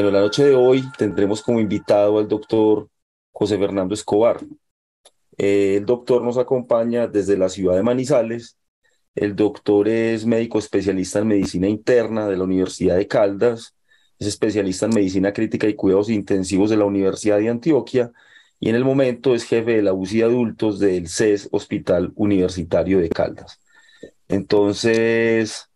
Bueno, la noche de hoy tendremos como invitado al doctor José Fernando Escobar. Eh, el doctor nos acompaña desde la ciudad de Manizales. El doctor es médico especialista en medicina interna de la Universidad de Caldas. Es especialista en medicina crítica y cuidados intensivos de la Universidad de Antioquia. Y en el momento es jefe de la UCI adultos del CES Hospital Universitario de Caldas. Entonces,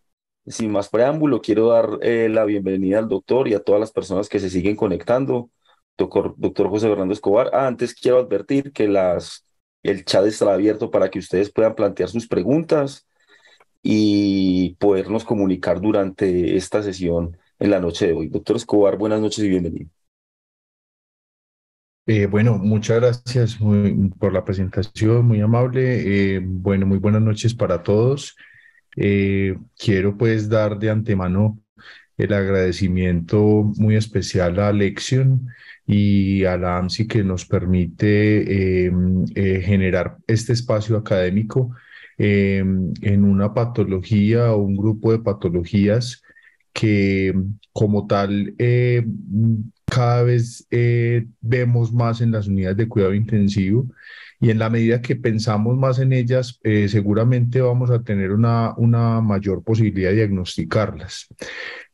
sin más preámbulo, quiero dar eh, la bienvenida al doctor y a todas las personas que se siguen conectando. Doctor, doctor José Fernando Escobar, ah, antes quiero advertir que el chat está abierto para que ustedes puedan plantear sus preguntas y podernos comunicar durante esta sesión en la noche de hoy. Doctor Escobar, buenas noches y bienvenido. Eh, bueno, muchas gracias por la presentación, muy amable. Eh, bueno, muy buenas noches para todos. Eh, quiero pues dar de antemano el agradecimiento muy especial a Alexion y a la AMSI que nos permite em, eh, generar este espacio académico em, en una patología o un grupo de patologías que em, como tal eh, cada vez vemos más en las unidades de cuidado intensivo y en la medida que pensamos más en ellas, eh, seguramente vamos a tener una, una, mayor posibilidad de diagnosticarlas.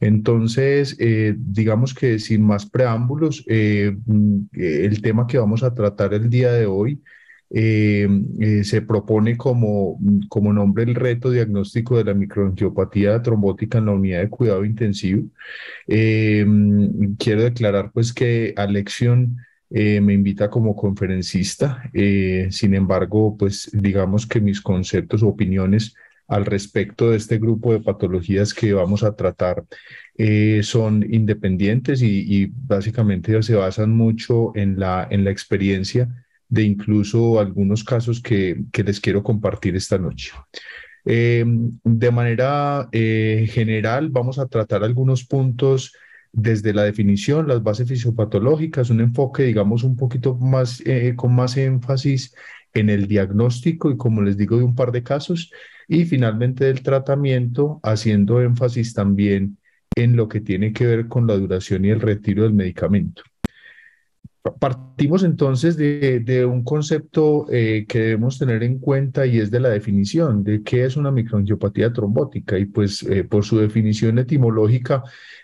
Entonces, eh, digamos que sin más preámbulos, eh, mm, el tema que vamos a tratar el día de hoy se propone como, mm, como nombre el reto diagnóstico de la microangiopatía trombótica en la unidad de cuidado intensivo. Mm, quiero declarar pues que Alexion eh, me invita como conferencista. Eh, sin embargo, pues digamos que mis conceptos o opiniones al respecto de este grupo de patologías que vamos a tratar eh, son independientes y, básicamente se basan mucho en la, en la experiencia de incluso algunos casos que, que les quiero compartir esta noche. de manera general, vamos a tratar algunos puntos desde la definición, las bases fisiopatológicas, un enfoque, digamos, un poquito más, eh, con más énfasis en el diagnóstico y, como les digo, de un par de casos, y finalmente del tratamiento, haciendo énfasis también en lo que tiene que ver con la duración y el retiro del medicamento. Partimos entonces de, un concepto eh, que debemos tener en cuenta y es de la definición de qué es una microangiopatía trombótica. Y pues eh, por su definición etimológica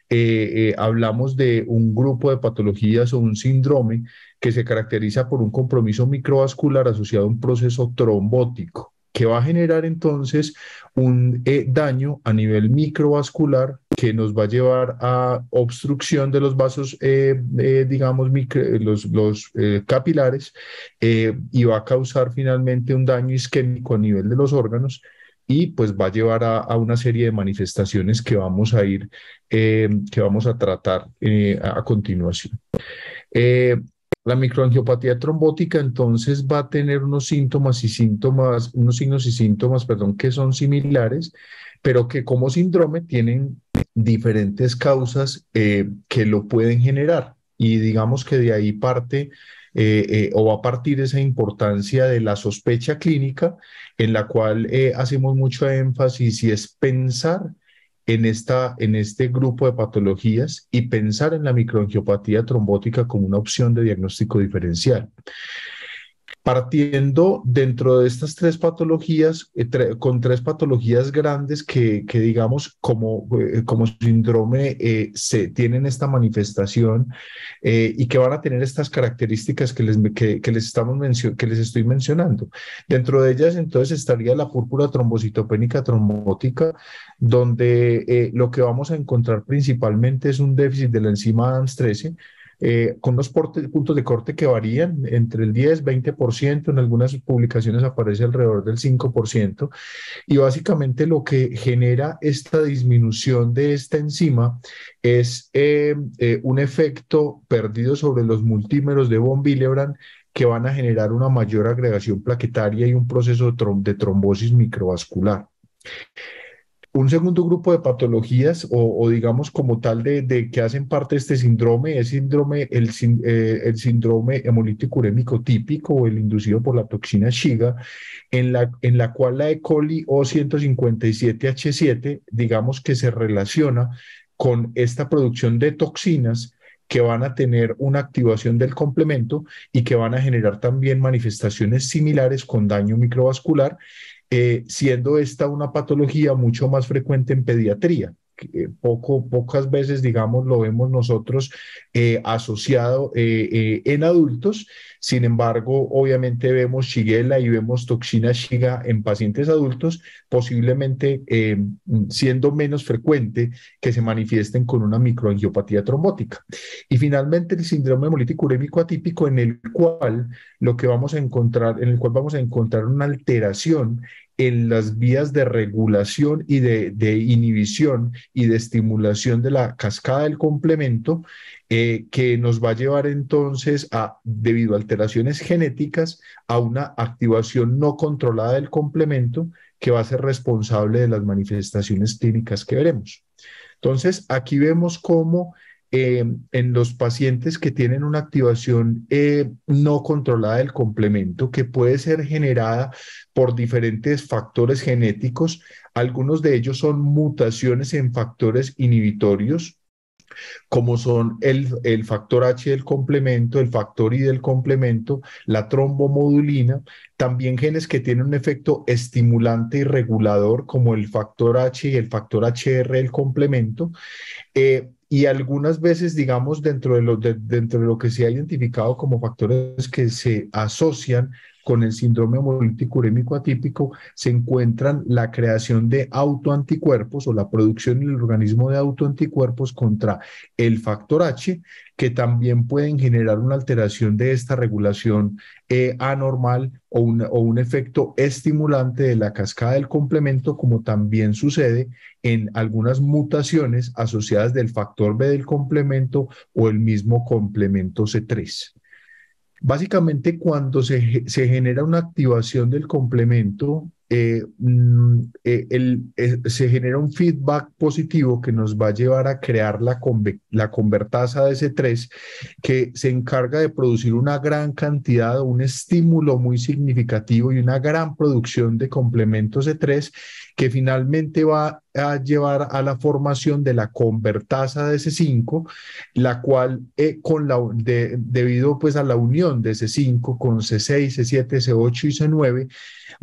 eh, hablamos de un grupo de patologías o un síndrome que se caracteriza por un compromiso microvascular asociado a un proceso trombótico que va a generar entonces un eh, daño a nivel microvascular que nos va a llevar a obstrucción de los vasos, eh, eh, digamos, los, capilares, y va a causar finalmente un daño isquémico a nivel de los órganos y pues va a llevar a, a una serie de manifestaciones que vamos a ir, que vamos a tratar a continuación. La microangiopatía trombótica entonces va a tener unos síntomas y síntomas, unos signos y síntomas, perdón, que son similares, pero que como síndrome tienen diferentes causas eh, que lo pueden generar. Y digamos que de ahí parte eh, eh, o va a partir esa importancia de la sospecha clínica en la cual hacemos mucho énfasis y es pensar en, esta, en este grupo de patologías y pensar en la microangiopatía trombótica como una opción de diagnóstico diferencial partiendo dentro de estas tres patologías, eh, con tres patologías grandes que, que digamos como, eh, como síndrome eh, se tienen esta manifestación y que van a tener estas características que les, les, estamos que les estoy mencionando. Dentro de ellas entonces estaría la púrpura trombocitopénica trombótica, donde lo que vamos a encontrar principalmente es un déficit de la enzima ans 13 eh, con unos puntos de corte que varían entre el 10, 20%, en algunas publicaciones aparece alrededor del 5%, y básicamente lo que genera esta disminución de esta enzima es eh, eh, un efecto perdido sobre los multímeros de von Willebrand que van a generar una mayor agregación plaquetaria y un proceso de trombosis microvascular. Un segundo grupo de patologías o, digamos como tal de, que hacen parte de este síndrome es síndrome, eh, el, síndrome hemolítico urémico típico o el inducido por la toxina Shiga, en la, en la cual la E. coli O157H7 digamos que se relaciona con esta producción de toxinas que van a tener una activación del complemento y que van a generar también manifestaciones similares con daño microvascular eh, siendo esta una patología mucho más frecuente en pediatría. Eh, poco, pocas veces, digamos, lo vemos nosotros eh, asociado eh, en adultos. Sin embargo, obviamente vemos shigella y vemos toxina shiga en pacientes adultos, posiblemente siendo menos frecuente que se manifiesten con una microangiopatía trombótica. Y finalmente, el síndrome hemolítico urémico atípico, en el cual lo que vamos a encontrar, en el cual vamos a encontrar una alteración en las vías de regulación y de, inhibición y de estimulación de la cascada del complemento eh, que nos va a llevar entonces a, debido a alteraciones genéticas, a una activación no controlada del complemento que va a ser responsable de las manifestaciones clínicas que veremos. Entonces, aquí vemos cómo eh, en los pacientes que tienen una activación eh, no controlada del complemento, que puede ser generada por diferentes factores genéticos, algunos de ellos son mutaciones en factores inhibitorios, como son el, factor H del complemento, el factor I del complemento, la trombomodulina, también genes que tienen un efecto estimulante y regulador, como el factor H y el factor HR del complemento, eh, y algunas veces, digamos, dentro de, lo, dentro de lo que se ha identificado como factores que se asocian con el síndrome hemolítico urémico atípico se encuentran la creación de autoanticuerpos o la producción en el organismo de autoanticuerpos contra el factor H, que también pueden generar una alteración de esta regulación eh, anormal o, o un efecto estimulante de la cascada del complemento, como también sucede en algunas mutaciones asociadas del factor B del complemento o el mismo complemento C3. Básicamente, cuando se, se genera una activación del complemento, eh, mm, eh, eh, se genera un feedback positivo que nos va a llevar a crear la, la de C3 que se encarga de producir una gran cantidad, un estímulo muy significativo y una gran producción de complementos C3 que finalmente va a llevar a la formación de la convertasa de C5, la cual eh, con la, debido pues a la unión de C5 con C6, C7, C8 y C9,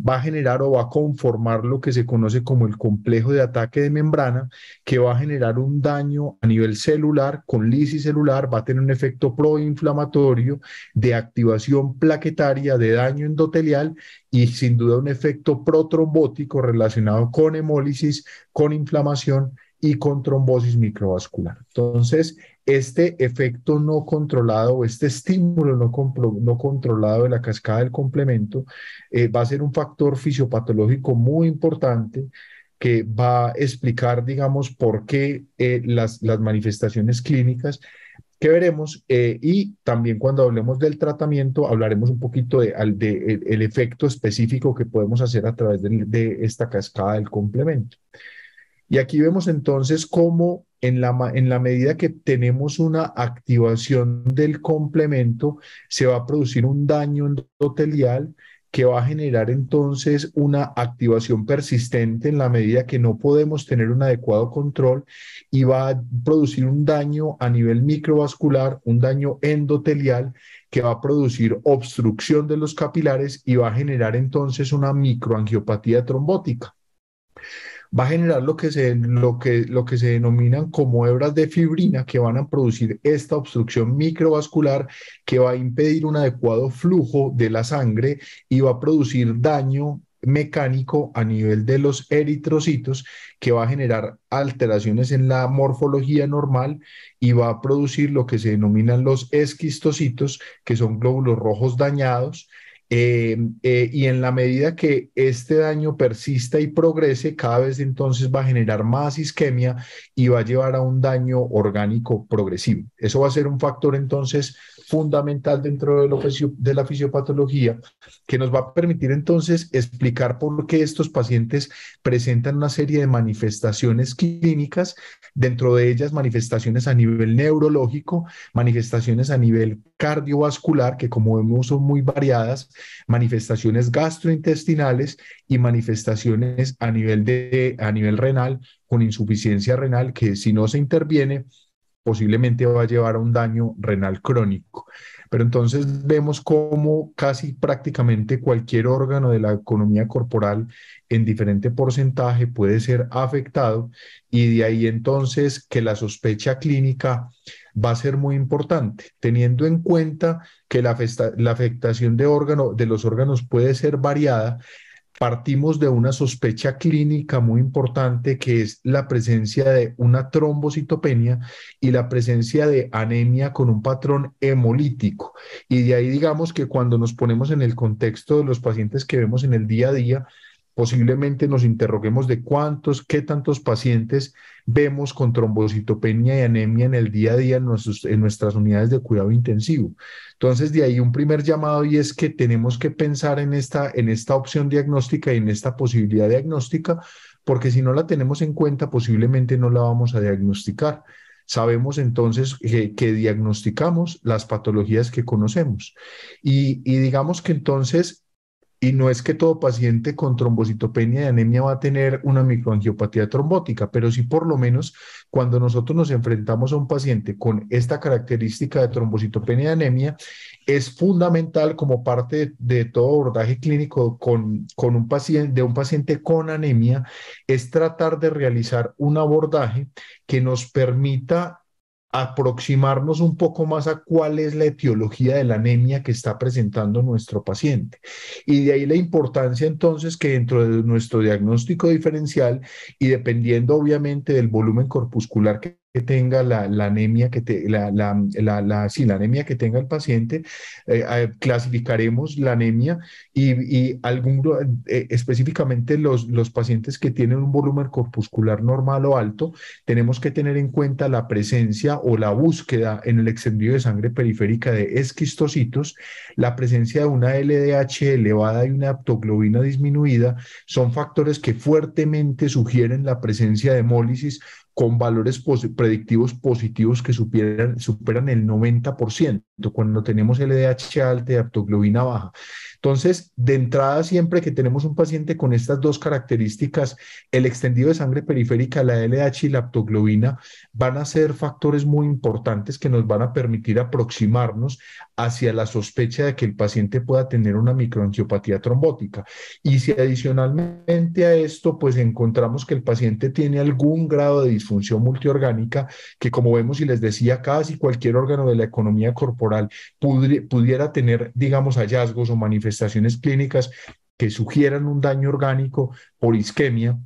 va a generar o va a conformar lo que se conoce como el complejo de ataque de membrana, que va a generar un daño a nivel celular con lisis celular, va a tener un efecto proinflamatorio de activación plaquetaria, de daño endotelial y sin duda un efecto protrombótico relacionado con hemólisis, con inflamación y con trombosis microvascular. Entonces, este efecto no controlado este estímulo no, controlado de la cascada del complemento eh, va a ser un factor fisiopatológico muy importante que va a explicar, digamos, por qué eh, las manifestaciones clínicas que veremos eh, y también cuando hablemos del tratamiento hablaremos un poquito de, el efecto específico que podemos hacer a través de, esta cascada del complemento. Y aquí vemos entonces cómo en la, en la medida que tenemos una activación del complemento, se va a producir un daño endotelial que va a generar entonces una activación persistente en la medida que no podemos tener un adecuado control y va a producir un daño a nivel microvascular, un daño endotelial que va a producir obstrucción de los capilares y va a generar entonces una microangiopatía trombótica va a generar lo que se, lo que, lo que se denominan como hebras de fibrina que van a producir esta obstrucción microvascular que va a impedir un adecuado flujo de la sangre y va a producir daño mecánico a nivel de los eritrocitos que va a generar alteraciones en la morfología normal y va a producir lo que se denominan los esquistocitos, que son glóbulos rojos dañados eh, eh, y en la medida que este daño persista y progrese, cada vez entonces va a generar más isquemia y va a llevar a un daño orgánico progresivo. Eso va a ser un factor entonces fundamental dentro de, la fisiopatología, que nos va a permitir entonces explicar por qué estos pacientes presentan una serie de manifestaciones clínicas, dentro de ellas manifestaciones a nivel neurológico, manifestaciones a nivel cardiovascular, que como vemos son muy variadas, manifestaciones gastrointestinales y manifestaciones a nivel, de, a nivel renal, con insuficiencia renal, que si no se interviene, posiblemente va a llevar a un daño renal crónico. Pero entonces vemos cómo casi prácticamente cualquier órgano de la economía corporal en diferente porcentaje puede ser afectado y de ahí entonces que la sospecha clínica va a ser muy importante, teniendo en cuenta que la, afectación de, órgano, de los órganos puede ser variada, partimos de una sospecha clínica muy importante que es la presencia de una trombocitopenia y la presencia de anemia con un patrón hemolítico. Y de ahí digamos que cuando nos ponemos en el contexto de los pacientes que vemos en el día a día, posiblemente nos interroguemos de cuántos, qué tantos pacientes vemos con trombocitopenia y anemia en el día a día en, nuestras unidades de cuidado intensivo. Entonces, de ahí un primer llamado y es que tenemos que pensar en esta, en esta opción diagnóstica y en esta posibilidad diagnóstica, porque si no la tenemos en cuenta, posiblemente no la vamos a diagnosticar. Sabemos entonces que, diagnosticamos las patologías que conocemos. y digamos que entonces y no es que todo paciente con trombocitopenia de anemia va a tener una microangiopatía trombótica, pero sí por lo menos cuando nosotros nos enfrentamos a un paciente con esta característica de trombocitopenia de anemia, es fundamental como parte de, todo abordaje clínico con, con un paciente, de un paciente con anemia, es tratar de realizar un abordaje que nos permita aproximarnos un poco más a cuál es la etiología de la anemia que está presentando nuestro paciente. Y de ahí la importancia entonces que dentro de nuestro diagnóstico diferencial y dependiendo obviamente del volumen corpuscular que que tenga la, anemia que te, la, sí, la, anemia que tenga el paciente, eh, clasificaremos la anemia y, algún, eh, específicamente los, los pacientes que tienen un volumen corpuscular normal o alto, tenemos que tener en cuenta la presencia o la búsqueda en el extendido de sangre periférica de esquistocitos, la presencia de una LDH elevada y una aptoglobina disminuida, son factores que fuertemente sugieren la presencia de hemólisis con valores predictivos positivos que superan, superan el 90% cuando tenemos LDH alta y aptoglobina baja. Entonces, de entrada, siempre que tenemos un paciente con estas dos características, el extendido de sangre periférica, la LDH y la aptoglobina van a ser factores muy importantes que nos van a permitir aproximarnos hacia la sospecha de que el paciente pueda tener una microangiopatía trombótica. Y si adicionalmente a esto, pues encontramos que el paciente tiene algún grado de disfunción multiorgánica, que como vemos y les decía, casi cualquier órgano de la economía corporal pudiera tener, digamos, hallazgos o manifestaciones clínicas que sugieran un daño orgánico por isquemia,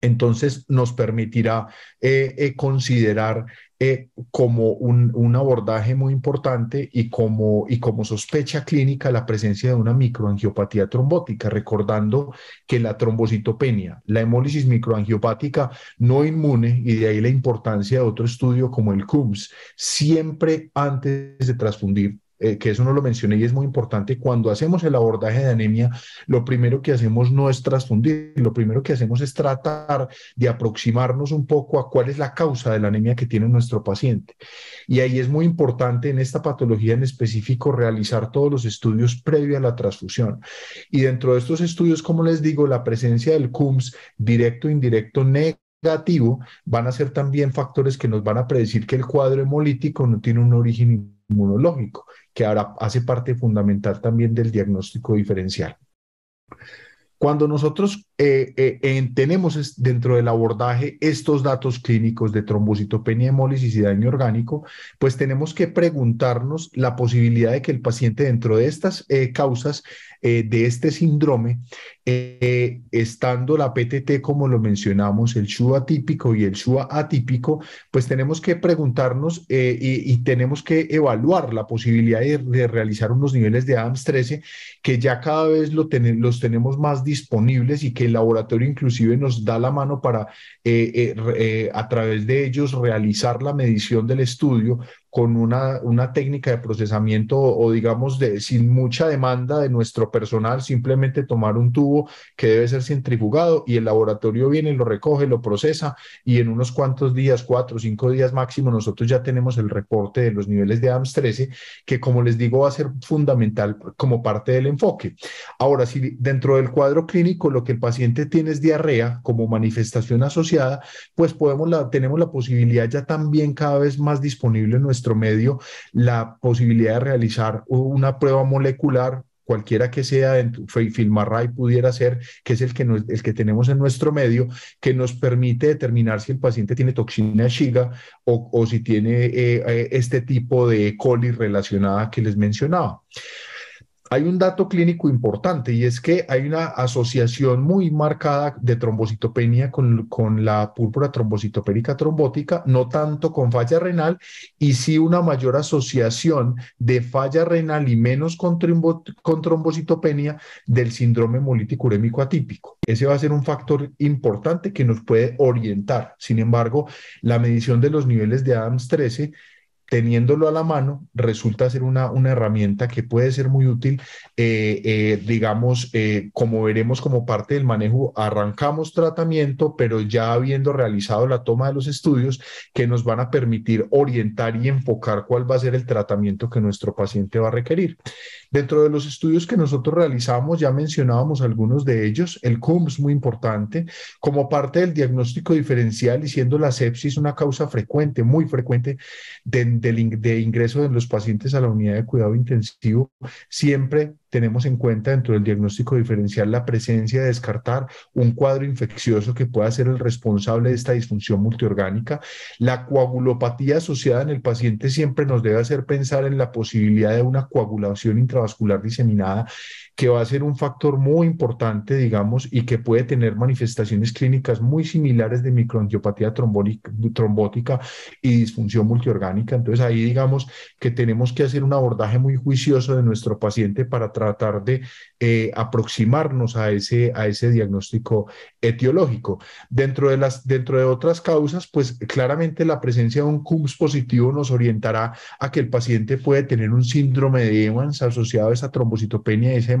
entonces nos permitirá eh, eh, considerar eh, como un, abordaje muy importante y como, y como sospecha clínica la presencia de una microangiopatía trombótica, recordando que la trombocitopenia, la hemólisis microangiopática no inmune, y de ahí la importancia de otro estudio como el CUMS, siempre antes de transfundir eh, que eso no lo mencioné y es muy importante, cuando hacemos el abordaje de anemia, lo primero que hacemos no es trasfundir, lo primero que hacemos es tratar de aproximarnos un poco a cuál es la causa de la anemia que tiene nuestro paciente. Y ahí es muy importante en esta patología en específico realizar todos los estudios previo a la transfusión. Y dentro de estos estudios, como les digo, la presencia del CUMS directo, indirecto, negativo van a ser también factores que nos van a predecir que el cuadro hemolítico no tiene un origen inmunológico, que ahora hace parte fundamental también del diagnóstico diferencial. Cuando nosotros eh, eh, tenemos dentro del abordaje estos datos clínicos de trombocitopenia, hemólisis y daño orgánico, pues tenemos que preguntarnos la posibilidad de que el paciente dentro de estas eh, causas de este síndrome, estando la PTT como lo mencionamos, el SUA típico y el SUA atípico, pues tenemos que preguntarnos y, tenemos que evaluar la posibilidad de, realizar unos niveles de adams 13 que ya cada vez los tenemos más difíciles disponibles y que el laboratorio inclusive nos da la mano para, eh, eh, eh, a través de ellos, realizar la medición del estudio, con una, una, técnica de procesamiento o, digamos de, sin mucha demanda de nuestro personal, simplemente tomar un tubo que debe ser centrifugado y el laboratorio viene, lo recoge, lo procesa y en unos cuantos días, cuatro o cinco días máximo, nosotros ya tenemos el reporte de los niveles de AMS 13, que como les digo va a ser fundamental como parte del enfoque. Ahora, si dentro del cuadro clínico lo que el paciente tiene es diarrea como manifestación asociada, pues podemos la, tenemos la posibilidad ya también cada vez más disponible en medio la posibilidad de realizar una prueba molecular cualquiera que sea, Filmarray pudiera ser, que es el que, el que tenemos en nuestro medio, que nos permite determinar si el paciente tiene toxina Shiga o, si tiene eh, eh, este tipo de coli relacionada que les mencionaba. Hay un dato clínico importante y es que hay una asociación muy marcada de trombocitopenia con, la púrpura trombocitopénica trombótica, no tanto con falla renal, y sí una mayor asociación de falla renal y menos con, trombocitopenia del síndrome hemolítico urémico atípico. Ese va a ser un factor importante que nos puede orientar. Sin embargo, la medición de los niveles de ADAMS 13 teniéndolo a la mano, resulta ser una, una herramienta que puede ser muy útil, eh, eh, digamos, eh, como veremos como parte del manejo, arrancamos tratamiento, pero ya habiendo realizado la toma de los estudios que nos van a permitir orientar y enfocar cuál va a ser el tratamiento que nuestro paciente va a requerir. Dentro de los estudios que nosotros realizamos, ya mencionábamos algunos de ellos, el CUMS muy importante, como parte del diagnóstico diferencial y siendo la sepsis una causa frecuente, muy frecuente de, de ingreso de los pacientes a la unidad de cuidado intensivo, siempre tenemos en cuenta dentro del diagnóstico diferencial la presencia de descartar un cuadro infeccioso que pueda ser el responsable de esta disfunción multiorgánica. La coagulopatía asociada en el paciente siempre nos debe hacer pensar en la posibilidad de una coagulación intravascular diseminada que va a ser un factor muy importante, digamos, y que puede tener manifestaciones clínicas muy similares de microangiopatía trombótica y disfunción multiorgánica. Entonces ahí digamos que tenemos que hacer un abordaje muy juicioso de nuestro paciente para tratar de eh, aproximarnos a ese, a ese diagnóstico etiológico. Dentro de, las, dentro de otras causas, pues claramente la presencia de un CUMS positivo nos orientará a que el paciente puede tener un síndrome de Evans asociado a esa trombocitopenia y ese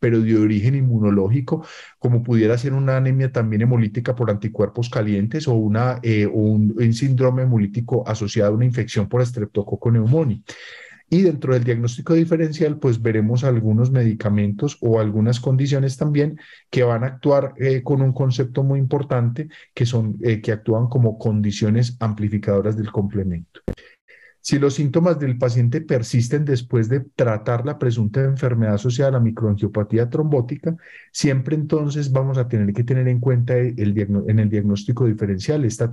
pero de origen inmunológico, como pudiera ser una anemia también hemolítica por anticuerpos calientes o, eh, un, síndrome hemolítico asociado a una infección por estreptococo Y dentro del diagnóstico diferencial, pues veremos algunos medicamentos o algunas condiciones también que van a actuar eh, con un concepto muy importante, que son eh, que actúan como condiciones amplificadoras del complemento. Si los síntomas del paciente persisten después de tratar la presunta enfermedad asociada a la microangiopatía trombótica, siempre entonces vamos a tener que tener en cuenta en el diagnóstico diferencial estas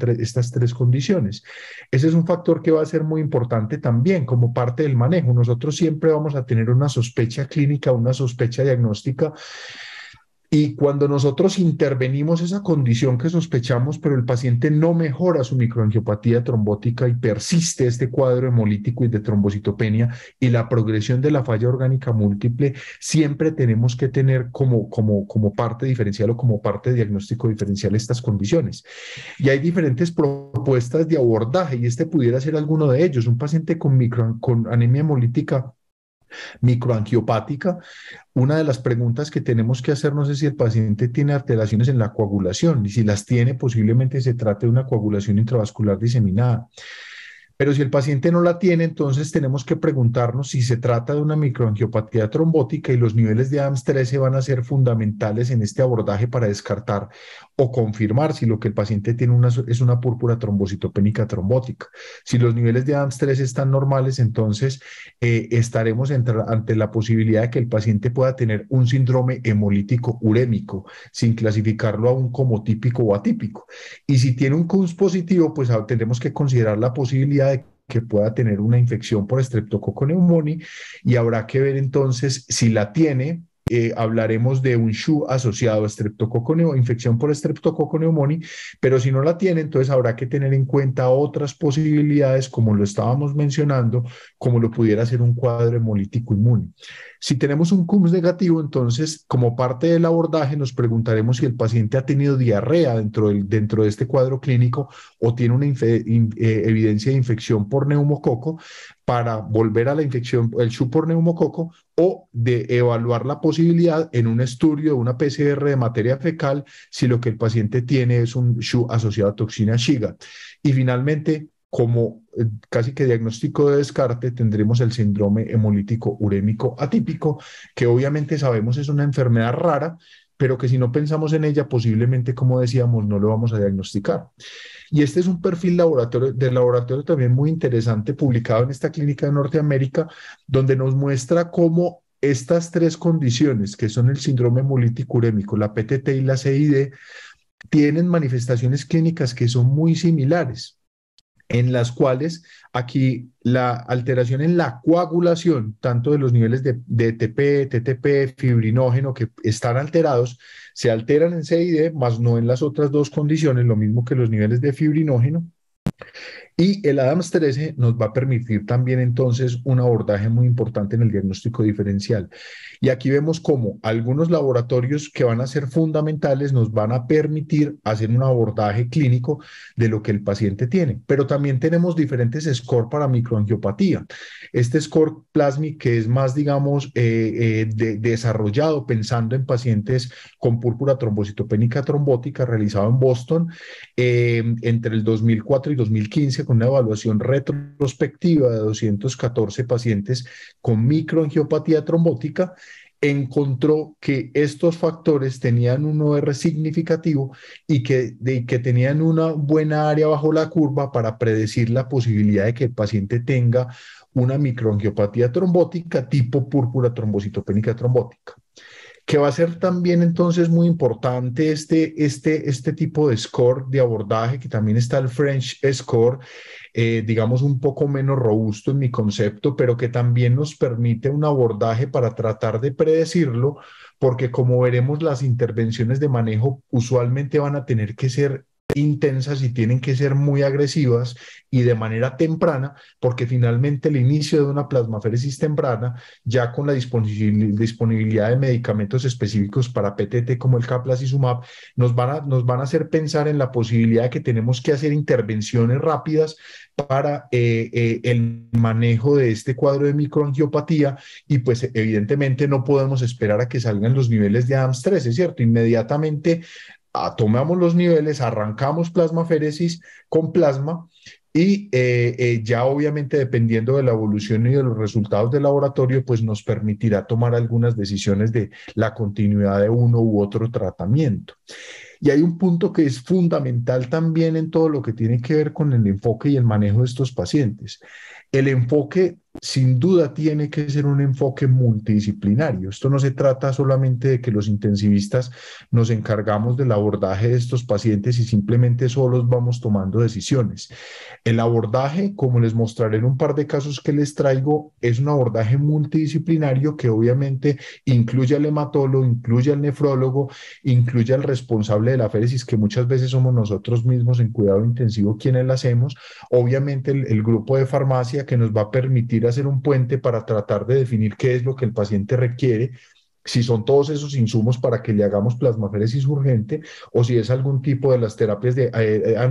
tres condiciones. Ese es un factor que va a ser muy importante también como parte del manejo. Nosotros siempre vamos a tener una sospecha clínica, una sospecha diagnóstica y cuando nosotros intervenimos esa condición que sospechamos, pero el paciente no mejora su microangiopatía trombótica y persiste este cuadro hemolítico y de trombocitopenia y la progresión de la falla orgánica múltiple, siempre tenemos que tener como, como, como parte diferencial o como parte diagnóstico diferencial estas condiciones. Y hay diferentes propuestas de abordaje y este pudiera ser alguno de ellos. Un paciente con, con anemia hemolítica microangiopática, una de las preguntas que tenemos que hacernos es si el paciente tiene alteraciones en la coagulación y si las tiene posiblemente se trate de una coagulación intravascular diseminada. Pero si el paciente no la tiene, entonces tenemos que preguntarnos si se trata de una microangiopatía trombótica y los niveles de AMS 13 van a ser fundamentales en este abordaje para descartar o confirmar si lo que el paciente tiene es una púrpura trombocitopénica trombótica. Si los niveles de AMS 13 están normales, entonces eh, estaremos ante la posibilidad de que el paciente pueda tener un síndrome hemolítico urémico sin clasificarlo aún como típico o atípico. Y si tiene un CUS positivo, pues ah, tendremos que considerar la posibilidad que pueda tener una infección por estreptococo y habrá que ver entonces si la tiene, eh, hablaremos de un SHU asociado a streptococoneo, infección por streptococoneumonía, pero si no la tiene, entonces habrá que tener en cuenta otras posibilidades, como lo estábamos mencionando, como lo pudiera ser un cuadro hemolítico inmune. Si tenemos un CUMS negativo, entonces, como parte del abordaje, nos preguntaremos si el paciente ha tenido diarrea dentro, del, dentro de este cuadro clínico o tiene una eh, evidencia de infección por neumococo para volver a la infección, el SHU por neumococo o de evaluar la posibilidad en un estudio de una PCR de materia fecal si lo que el paciente tiene es un SHU asociado a toxina Shiga. Y finalmente, como eh, casi que diagnóstico de descarte, tendremos el síndrome hemolítico urémico atípico, que obviamente sabemos es una enfermedad rara, pero que si no pensamos en ella, posiblemente, como decíamos, no lo vamos a diagnosticar. Y este es un perfil laboratorio, de laboratorio también muy interesante, publicado en esta clínica de Norteamérica, donde nos muestra cómo estas tres condiciones, que son el síndrome hemolítico la PTT y la CID, tienen manifestaciones clínicas que son muy similares en las cuales aquí la alteración en la coagulación, tanto de los niveles de, TP, TTP, fibrinógeno que están alterados, se alteran en CID y más no en las otras dos condiciones, lo mismo que los niveles de fibrinógeno. Y el ADAMS 13 nos va a permitir también entonces un abordaje muy importante en el diagnóstico diferencial. Y aquí vemos cómo algunos laboratorios que van a ser fundamentales nos van a permitir hacer un abordaje clínico de lo que el paciente tiene. Pero también tenemos diferentes scores para microangiopatía. Este score plasmic que es más, digamos, eh, eh, desarrollado pensando en pacientes con púrpura trombocitopénica trombótica realizado en Boston eh, entre el 2004 y 2015 una evaluación retrospectiva de 214 pacientes con microangiopatía trombótica, encontró que estos factores tenían un OR significativo y que, que tenían una buena área bajo la curva para predecir la posibilidad de que el paciente tenga una microangiopatía trombótica tipo púrpura trombocitopénica trombótica que va a ser también entonces muy importante este, este, este tipo de score de abordaje, que también está el French score, eh, digamos un poco menos robusto en mi concepto, pero que también nos permite un abordaje para tratar de predecirlo, porque como veremos, las intervenciones de manejo usualmente van a tener que ser intensas y tienen que ser muy agresivas y de manera temprana, porque finalmente el inicio de una plasmaféresis temprana, ya con la disponibilidad de medicamentos específicos para PTT como el Caplas nos van a, nos van a hacer pensar en la posibilidad de que tenemos que hacer intervenciones rápidas para eh, eh, el manejo de este cuadro de microangiopatía y pues evidentemente no podemos esperar a que salgan los niveles de AMS 13, ¿cierto? Inmediatamente tomamos los niveles, arrancamos plasmaféresis con plasma y eh, eh, ya obviamente dependiendo de la evolución y de los resultados del laboratorio, pues nos permitirá tomar algunas decisiones de la continuidad de uno u otro tratamiento. Y hay un punto que es fundamental también en todo lo que tiene que ver con el enfoque y el manejo de estos pacientes. El enfoque sin duda tiene que ser un enfoque multidisciplinario. Esto no se trata solamente de que los intensivistas nos encargamos del abordaje de estos pacientes y simplemente solos vamos tomando decisiones. El abordaje, como les mostraré en un par de casos que les traigo, es un abordaje multidisciplinario que obviamente incluye al hematólogo, incluye al nefrólogo, incluye al responsable de la féresis, que muchas veces somos nosotros mismos en cuidado intensivo quienes la hacemos, obviamente el grupo de farmacia que nos va a permitir hacer un puente para tratar de definir qué es lo que el paciente requiere, si son todos esos insumos para que le hagamos plasmaféresis urgente o si es algún tipo de las terapias de, eh,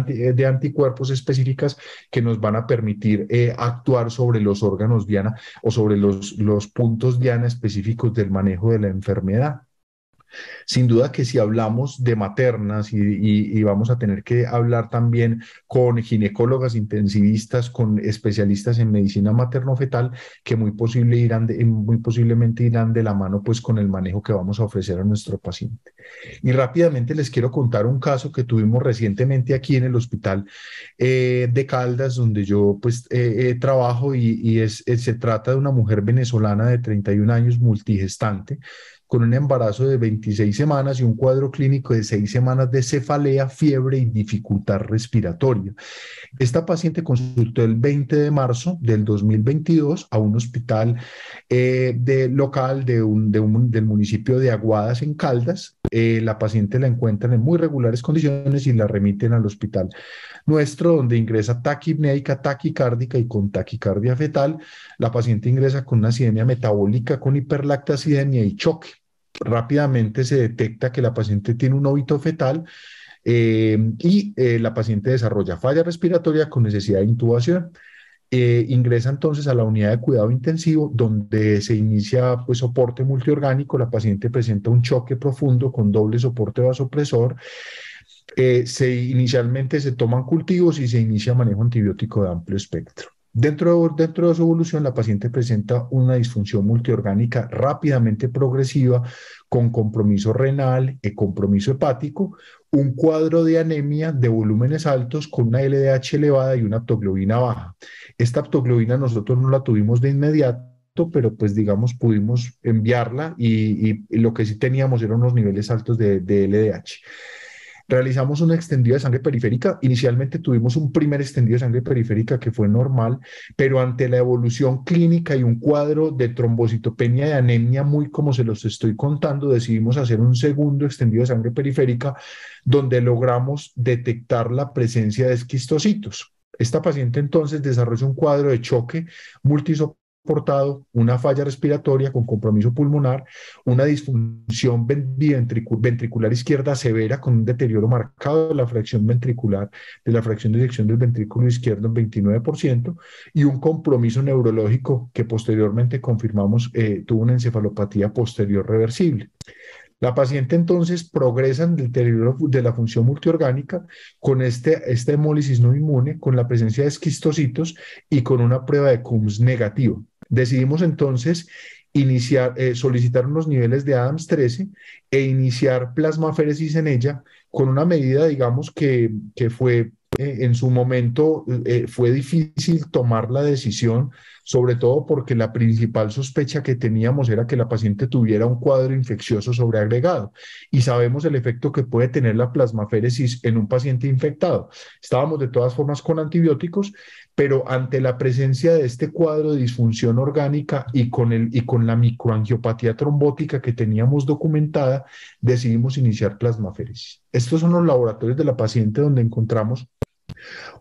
eh, eh, anticuerpos específicas que nos van a permitir actuar sobre los órganos diana o sobre los, los puntos diana específicos del manejo de la enfermedad. Sin duda que si hablamos de maternas y, vamos a tener que hablar también con ginecólogas intensivistas, con especialistas en medicina materno-fetal, que muy, posible muy posiblemente irán de la mano pues con el manejo que vamos a ofrecer a nuestro paciente. Y rápidamente les quiero contar un caso que tuvimos recientemente aquí en el hospital eh, de Caldas, donde yo pues eh, eh, trabajo y, se trata de una mujer venezolana de 31 años multigestante con un embarazo de 26 semanas y un cuadro clínico de 6 semanas de cefalea, fiebre y dificultad respiratoria. Esta paciente consultó el 20 de marzo del 2022 a un hospital eh, local de un, del municipio de Aguadas en Caldas. Eh, la paciente la encuentran en muy regulares condiciones y la remiten al hospital nuestro, donde ingresa taquipneica, taquicárdica y con taquicardia fetal. La paciente ingresa con una acidemia metabólica, con hiperlactacidemia y choque rápidamente se detecta que la paciente tiene un óbito fetal eh, y eh, la paciente desarrolla falla respiratoria con necesidad de intubación. Eh, ingresa entonces a la unidad de cuidado intensivo donde se inicia pues, soporte multiorgánico, la paciente presenta un choque profundo con doble soporte vasopresor, se, inicialmente se toman cultivos y se inicia manejo antibiótico de amplio espectro. Dentro de, su evolución, la paciente presenta una disfunción multiorgánica rápidamente progresiva con compromiso renal y compromiso hepático, un cuadro de anemia de volúmenes altos con una LDH elevada y una aptoglobina baja. Esta aptoglobina nosotros no la tuvimos de inmediato pero pues digamos pudimos enviarla y, lo que sí teníamos eran unos niveles altos de, de LDH. Realizamos un extendido de sangre periférica. Inicialmente tuvimos un primer extendido de sangre periférica que fue normal, pero ante la evolución clínica y un cuadro de trombocitopenia y anemia muy como se los estoy contando, decidimos hacer un segundo extendido de sangre periférica donde logramos detectar la presencia de esquistocitos. Esta paciente entonces desarrolla un cuadro de choque multisop portado una falla respiratoria con compromiso pulmonar, una disfunción ventricular izquierda severa con un deterioro marcado de la fracción ventricular, de la fracción de eyección del ventrículo izquierdo en 29% y un compromiso neurológico que posteriormente confirmamos eh, tuvo una encefalopatía posterior reversible. La paciente entonces progresa en deterioro de la función multiorgánica con este, esta hemólisis no inmune, con la presencia de esquistocitos y con una prueba de CUMS negativa. Decidimos entonces iniciar, eh, solicitar unos niveles de ADAMS 13 e iniciar plasmaféresis en ella con una medida, digamos, que, fue eh, en su momento, eh, fue difícil tomar la decisión sobre todo porque la principal sospecha que teníamos era que la paciente tuviera un cuadro infeccioso sobreagregado y sabemos el efecto que puede tener la plasmaféresis en un paciente infectado. Estábamos de todas formas con antibióticos, pero ante la presencia de este cuadro de disfunción orgánica y con, el, y con la microangiopatía trombótica que teníamos documentada, decidimos iniciar plasmaféresis. Estos son los laboratorios de la paciente donde encontramos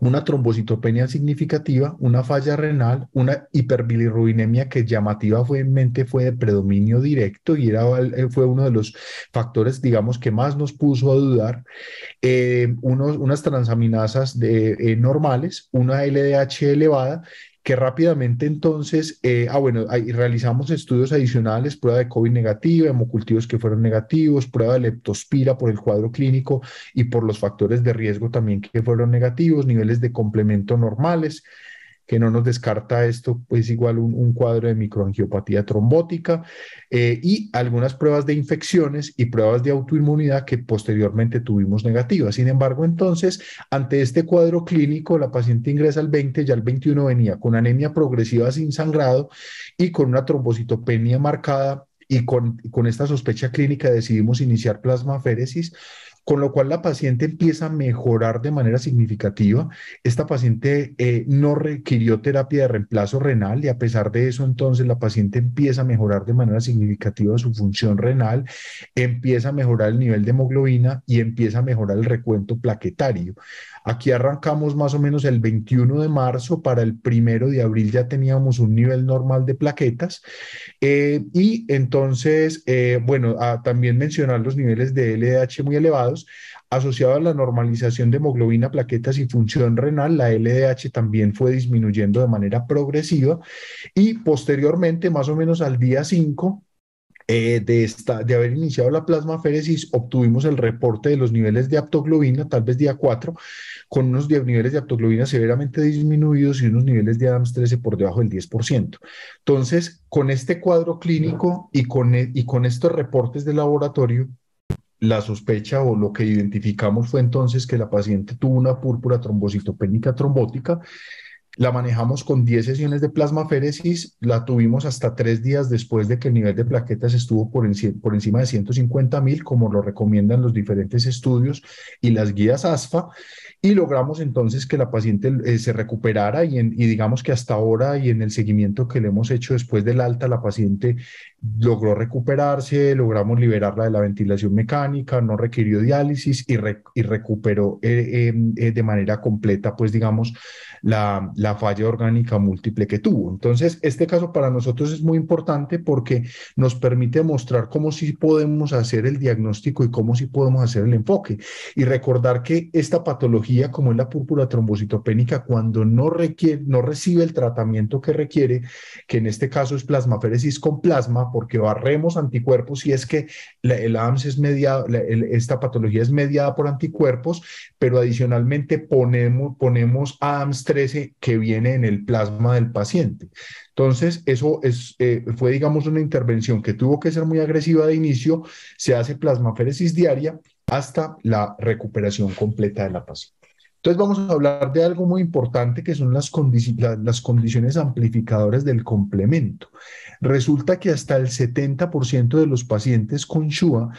una trombocitopenia significativa, una falla renal, una hiperbilirrubinemia que llamativa fue de predominio directo y eh, fue uno de los factores, digamos, que más nos puso a dudar, eh, unas transaminasas de, eh, normales, una LDH elevada que rápidamente entonces, eh, ah, bueno, realizamos estudios adicionales, prueba de COVID negativa, hemocultivos que fueron negativos, prueba de leptospira por el cuadro clínico y por los factores de riesgo también que fueron negativos, niveles de complemento normales que no nos descarta esto, pues igual un, un cuadro de microangiopatía trombótica eh, y algunas pruebas de infecciones y pruebas de autoinmunidad que posteriormente tuvimos negativas. Sin embargo, entonces, ante este cuadro clínico, la paciente ingresa al 20, ya el 21 venía con anemia progresiva sin sangrado y con una trombocitopenia marcada y con, con, esta sospecha clínica decidimos iniciar plasmaféresis con lo cual la paciente empieza a mejorar de manera significativa. Esta paciente eh, no requirió terapia de reemplazo renal y a pesar de eso, entonces la paciente empieza a mejorar de manera significativa su función renal, empieza a mejorar el nivel de hemoglobina y empieza a mejorar el recuento plaquetario. Aquí arrancamos más o menos el 21 de marzo, para el primero de abril ya teníamos un nivel normal de plaquetas. Eh, y entonces, eh, bueno, también mencionar los niveles de LDH muy elevados asociado a la normalización de hemoglobina, plaquetas y función renal, la LDH también fue disminuyendo de manera progresiva y posteriormente, más o menos al día 5, eh, de, esta, de haber iniciado la plasmaféresis, obtuvimos el reporte de los niveles de aptoglobina, tal vez día 4, con unos niveles de aptoglobina severamente disminuidos y unos niveles de ADAMS 13 por debajo del 10%. Entonces, con este cuadro clínico y con, e, y con estos reportes de laboratorio, la sospecha o lo que identificamos fue entonces que la paciente tuvo una púrpura trombocitopénica trombótica la manejamos con 10 sesiones de plasmaféresis, la tuvimos hasta tres días después de que el nivel de plaquetas estuvo por, encima de 150 mil, como lo recomiendan los diferentes estudios y las guías ASFA, y logramos entonces que la paciente eh, se recuperara y, y, digamos que hasta ahora y en el seguimiento que le hemos hecho después del alta, la paciente logró recuperarse, logramos liberarla de la ventilación mecánica, no requirió diálisis y, recuperó eh, em, eh, de manera completa, pues digamos, la, la falla orgánica múltiple que tuvo. Entonces, este caso para nosotros es muy importante porque nos permite mostrar cómo sí podemos hacer el diagnóstico y cómo sí podemos hacer el enfoque y recordar que esta patología como es la púrpura trombocitopénica, cuando no, no recibe el tratamiento que requiere, que en este caso es plasmaféresis con plasma, porque barremos anticuerpos y es que el AMS es mediado, esta patología es mediada por anticuerpos, pero adicionalmente ponemos, ponemos AMS 13 que viene en el plasma del paciente. Entonces, eso es, eh, fue, digamos, una intervención que tuvo que ser muy agresiva de inicio, se hace plasmaféresis diaria hasta la recuperación completa de la paciente. Entonces vamos a hablar de algo muy importante que son las, condiciones amplificadoras del complemento. Resulta que hasta el 70% de los pacientes con SHUA,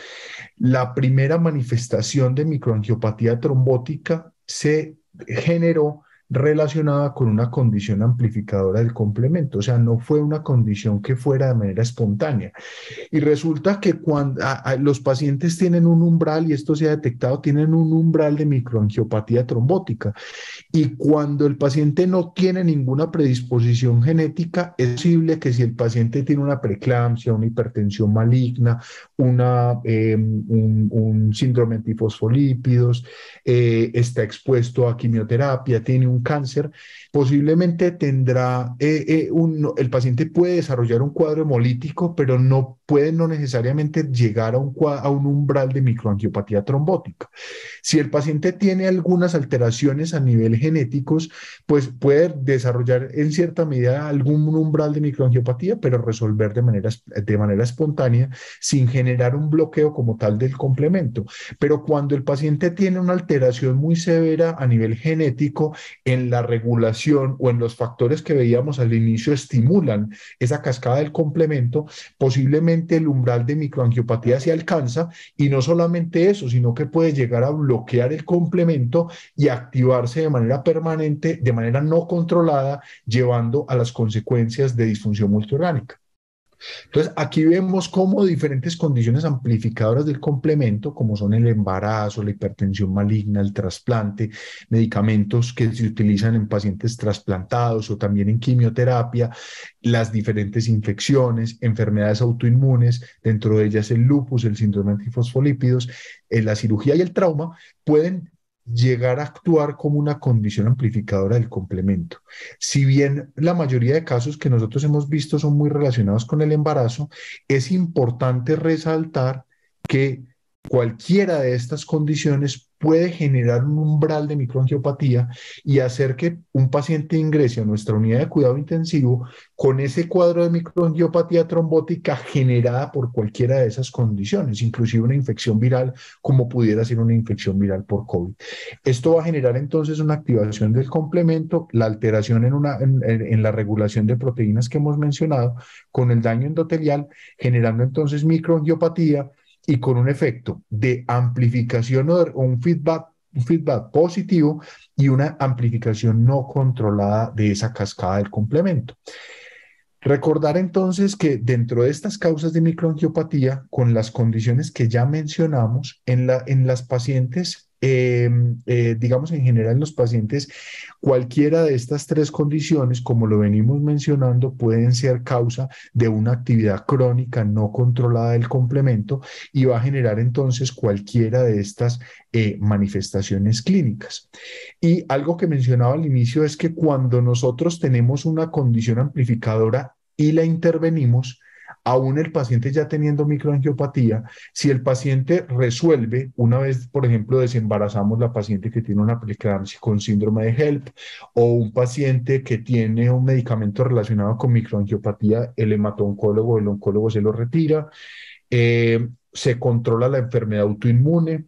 la primera manifestación de microangiopatía trombótica se generó relacionada con una condición amplificadora del complemento, o sea, no fue una condición que fuera de manera espontánea. Y resulta que cuando los pacientes tienen un umbral, y esto se ha detectado, tienen un umbral de microangiopatía trombótica. Y cuando el paciente no tiene ninguna predisposición genética, es posible que si el paciente tiene una preeclampsia, una hipertensión maligna, una, em, un, síndrome antifosfolípidos, eh, está expuesto a quimioterapia, tiene un cáncer, posiblemente tendrá, eh, eh, el paciente puede desarrollar un cuadro hemolítico, pero no puede no necesariamente llegar a un, a un umbral de microangiopatía trombótica. Si el paciente tiene algunas alteraciones a nivel genéticos, pues puede desarrollar en cierta medida algún umbral de microangiopatía, pero resolver de manera, de manera espontánea sin generar un bloqueo como tal del complemento. Pero cuando el paciente tiene una alteración muy severa a nivel genético en la regulación o en los factores que veíamos al inicio estimulan esa cascada del complemento, posiblemente el umbral de microangiopatía se alcanza y no solamente eso, sino que puede llegar a bloquear el complemento y activarse de manera permanente, de manera no controlada, llevando a las consecuencias de disfunción multiorgánica. Entonces, aquí vemos cómo diferentes condiciones amplificadoras del complemento, como son el embarazo, la hipertensión maligna, el trasplante, medicamentos que se utilizan en pacientes trasplantados o también en quimioterapia, las diferentes infecciones, enfermedades autoinmunes, dentro de ellas el lupus, el síndrome de antifosfolípidos, eh, la cirugía y el trauma, pueden llegar a actuar como una condición amplificadora del complemento. Si bien la mayoría de casos que nosotros hemos visto son muy relacionados con el embarazo, es importante resaltar que Cualquiera de estas condiciones puede generar un umbral de microangiopatía y hacer que un paciente ingrese a nuestra unidad de cuidado intensivo con ese cuadro de microangiopatía trombótica generada por cualquiera de esas condiciones, inclusive una infección viral, como pudiera ser una infección viral por COVID. Esto va a generar entonces una activación del complemento, la alteración en, una, en, la regulación de proteínas que hemos mencionado, con el daño endotelial, generando entonces microangiopatía y con un efecto de amplificación o un feedback, feedback positivo y una amplificación no controlada de esa cascada del complemento. Recordar entonces que dentro de estas causas de microangiopatía, con las condiciones que ya mencionamos, en, la, en las pacientes eh, eh, digamos, en general en los pacientes, cualquiera de estas tres condiciones, como lo venimos mencionando, pueden ser causa de una actividad crónica no controlada del complemento y va a generar entonces cualquiera de estas eh, manifestaciones clínicas. Y algo que mencionaba al inicio es que cuando nosotros tenemos una condición amplificadora y la intervenimos, aún el paciente ya teniendo microangiopatía, si el paciente resuelve, una vez, por ejemplo, desembarazamos la paciente que tiene una preeclampsia con síndrome de HELP o un paciente que tiene un medicamento relacionado con microangiopatía, el o el oncólogo se lo retira, eh, se controla la enfermedad autoinmune,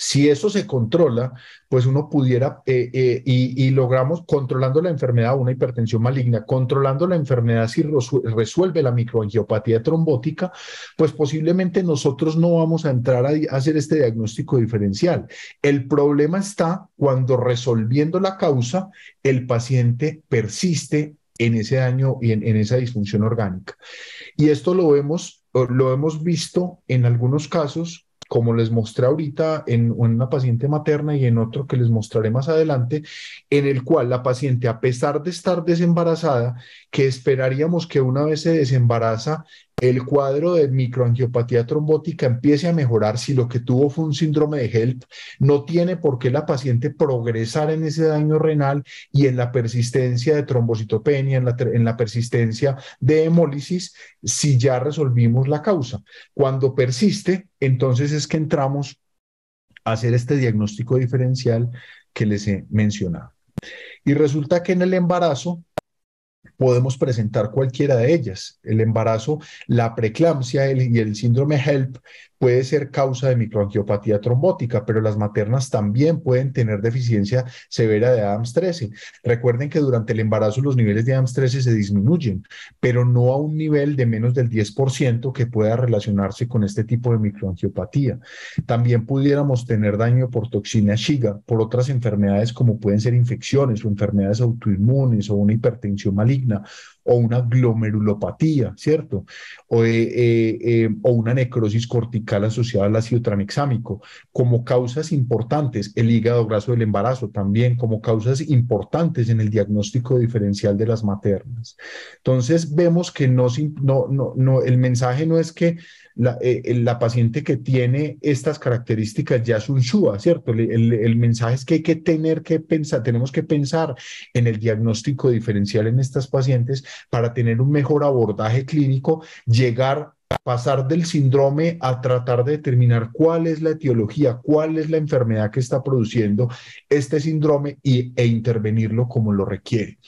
si eso se controla, pues uno pudiera, eh, eh, y, logramos controlando la enfermedad, una hipertensión maligna, controlando la enfermedad, si resuelve la microangiopatía trombótica, pues posiblemente nosotros no vamos a entrar a, hacer este diagnóstico diferencial. El problema está cuando resolviendo la causa, el paciente persiste en ese daño y en, esa disfunción orgánica. Y esto lo vemos, lo hemos visto en algunos casos como les mostré ahorita en una paciente materna y en otro que les mostraré más adelante, en el cual la paciente, a pesar de estar desembarazada, que esperaríamos que una vez se desembaraza, el cuadro de microangiopatía trombótica empiece a mejorar, si lo que tuvo fue un síndrome de HELP, no tiene por qué la paciente progresar en ese daño renal y en la persistencia de trombocitopenia, en la, en la persistencia de hemólisis, si ya resolvimos la causa. Cuando persiste, entonces es que entramos a hacer este diagnóstico diferencial que les he mencionado. Y resulta que en el embarazo podemos presentar cualquiera de ellas. El embarazo, la preeclampsia y el síndrome HELP puede ser causa de microangiopatía trombótica, pero las maternas también pueden tener deficiencia severa de ADAMS 13. Recuerden que durante el embarazo los niveles de ADAMS 13 se disminuyen, pero no a un nivel de menos del 10% que pueda relacionarse con este tipo de microangiopatía. También pudiéramos tener daño por toxina Shiga, por otras enfermedades como pueden ser infecciones o enfermedades autoinmunes o una hipertensión maligna o una glomerulopatía, ¿cierto? Eh, eh, eh, o, una necrosis cortical asociada al ácido tranexámico, como causas importantes, el hígado graso del embarazo también, como causas importantes en el diagnóstico diferencial de las maternas. Entonces, vemos que no, no, no, no el mensaje no es que eh, la, paciente que tiene estas características ya es un SUA, ¿cierto? El, mensaje es que hay que tener que pensar, tenemos que pensar en el diagnóstico diferencial en estas pacientes para tener un mejor abordaje clínico, llegar a pasar del síndrome a tratar de determinar cuál es la etiología, cuál es la enfermedad que está produciendo este síndrome y, e intervenirlo como lo requiere.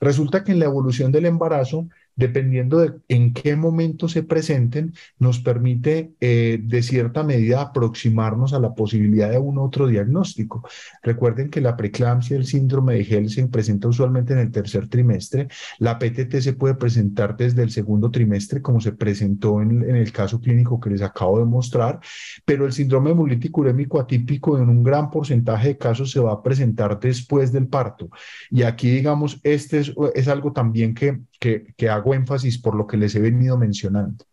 Resulta que en la evolución del embarazo dependiendo de en qué momento se presenten, nos permite eh, de cierta medida aproximarnos a la posibilidad de un otro diagnóstico. Recuerden que la preeclampsia, el síndrome de Hell se presenta usualmente en el tercer trimestre, la PTT se puede presentar desde el segundo trimestre, como se presentó en, el caso clínico que les acabo de mostrar, pero el síndrome hemolítico urémico atípico en un gran porcentaje de casos se va a presentar después del parto. Y aquí, digamos, este es algo también que que, hago énfasis por lo que les he venido mencionando.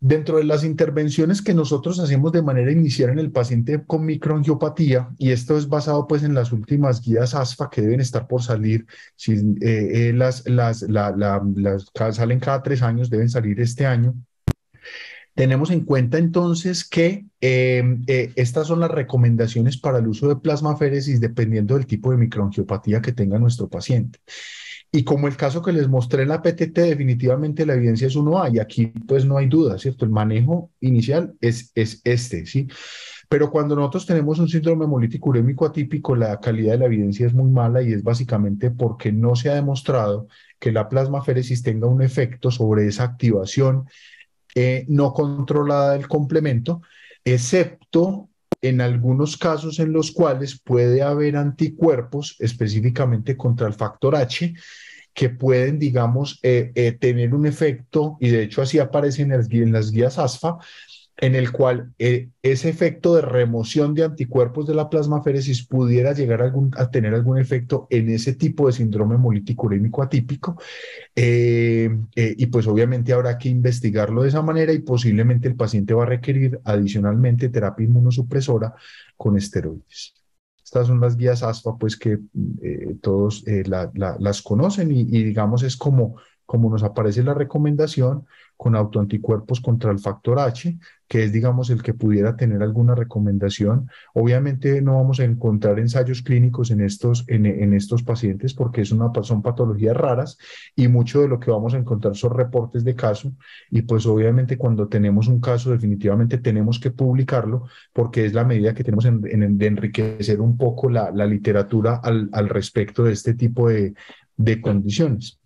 Dentro de las intervenciones que nosotros hacemos de manera inicial en el paciente con microangiopatía, y esto es basado pues en las últimas guías ASFA que deben estar por salir, si eh, eh, las, las, las, salen cada tres años, deben salir este año. Tenemos en cuenta entonces que em, eh, estas son las recomendaciones para el uso de plasmaféresis dependiendo del tipo de microangiopatía que tenga nuestro paciente. Y como el caso que les mostré en la PTT, definitivamente la evidencia es 1A y aquí pues no hay duda, ¿cierto? El manejo inicial es, es este, ¿sí? Pero cuando nosotros tenemos un síndrome hemolítico urémico atípico, la calidad de la evidencia es muy mala y es básicamente porque no se ha demostrado que la plasmaféresis tenga un efecto sobre esa activación eh, no controlada del complemento, excepto en algunos casos en los cuales puede haber anticuerpos específicamente contra el factor H que pueden, digamos, eh, eh, tener un efecto, y de hecho así aparece en, las guías ASFA, en el cual eh, ese efecto de remoción de anticuerpos de la plasmaféresis pudiera llegar a, tener algún efecto en ese tipo de síndrome hemolítico urémico atípico. y pues obviamente habrá que investigarlo de esa manera y posiblemente el paciente va a requerir adicionalmente terapia inmunosupresora con esteroides. Estas son las guías Aspa, pues que eh, todos eh, las conocen y, y, digamos es como, como nos aparece la recomendación con autoanticuerpos contra el factor H, que es, digamos, el que pudiera tener alguna recomendación. Obviamente no vamos a encontrar ensayos clínicos en estos, en, estos pacientes porque es una, son patologías raras y mucho de lo que vamos a encontrar son reportes de caso y pues obviamente cuando tenemos un caso definitivamente tenemos que publicarlo porque es la medida que tenemos de enriquecer un poco la, literatura al, respecto de este tipo de condiciones.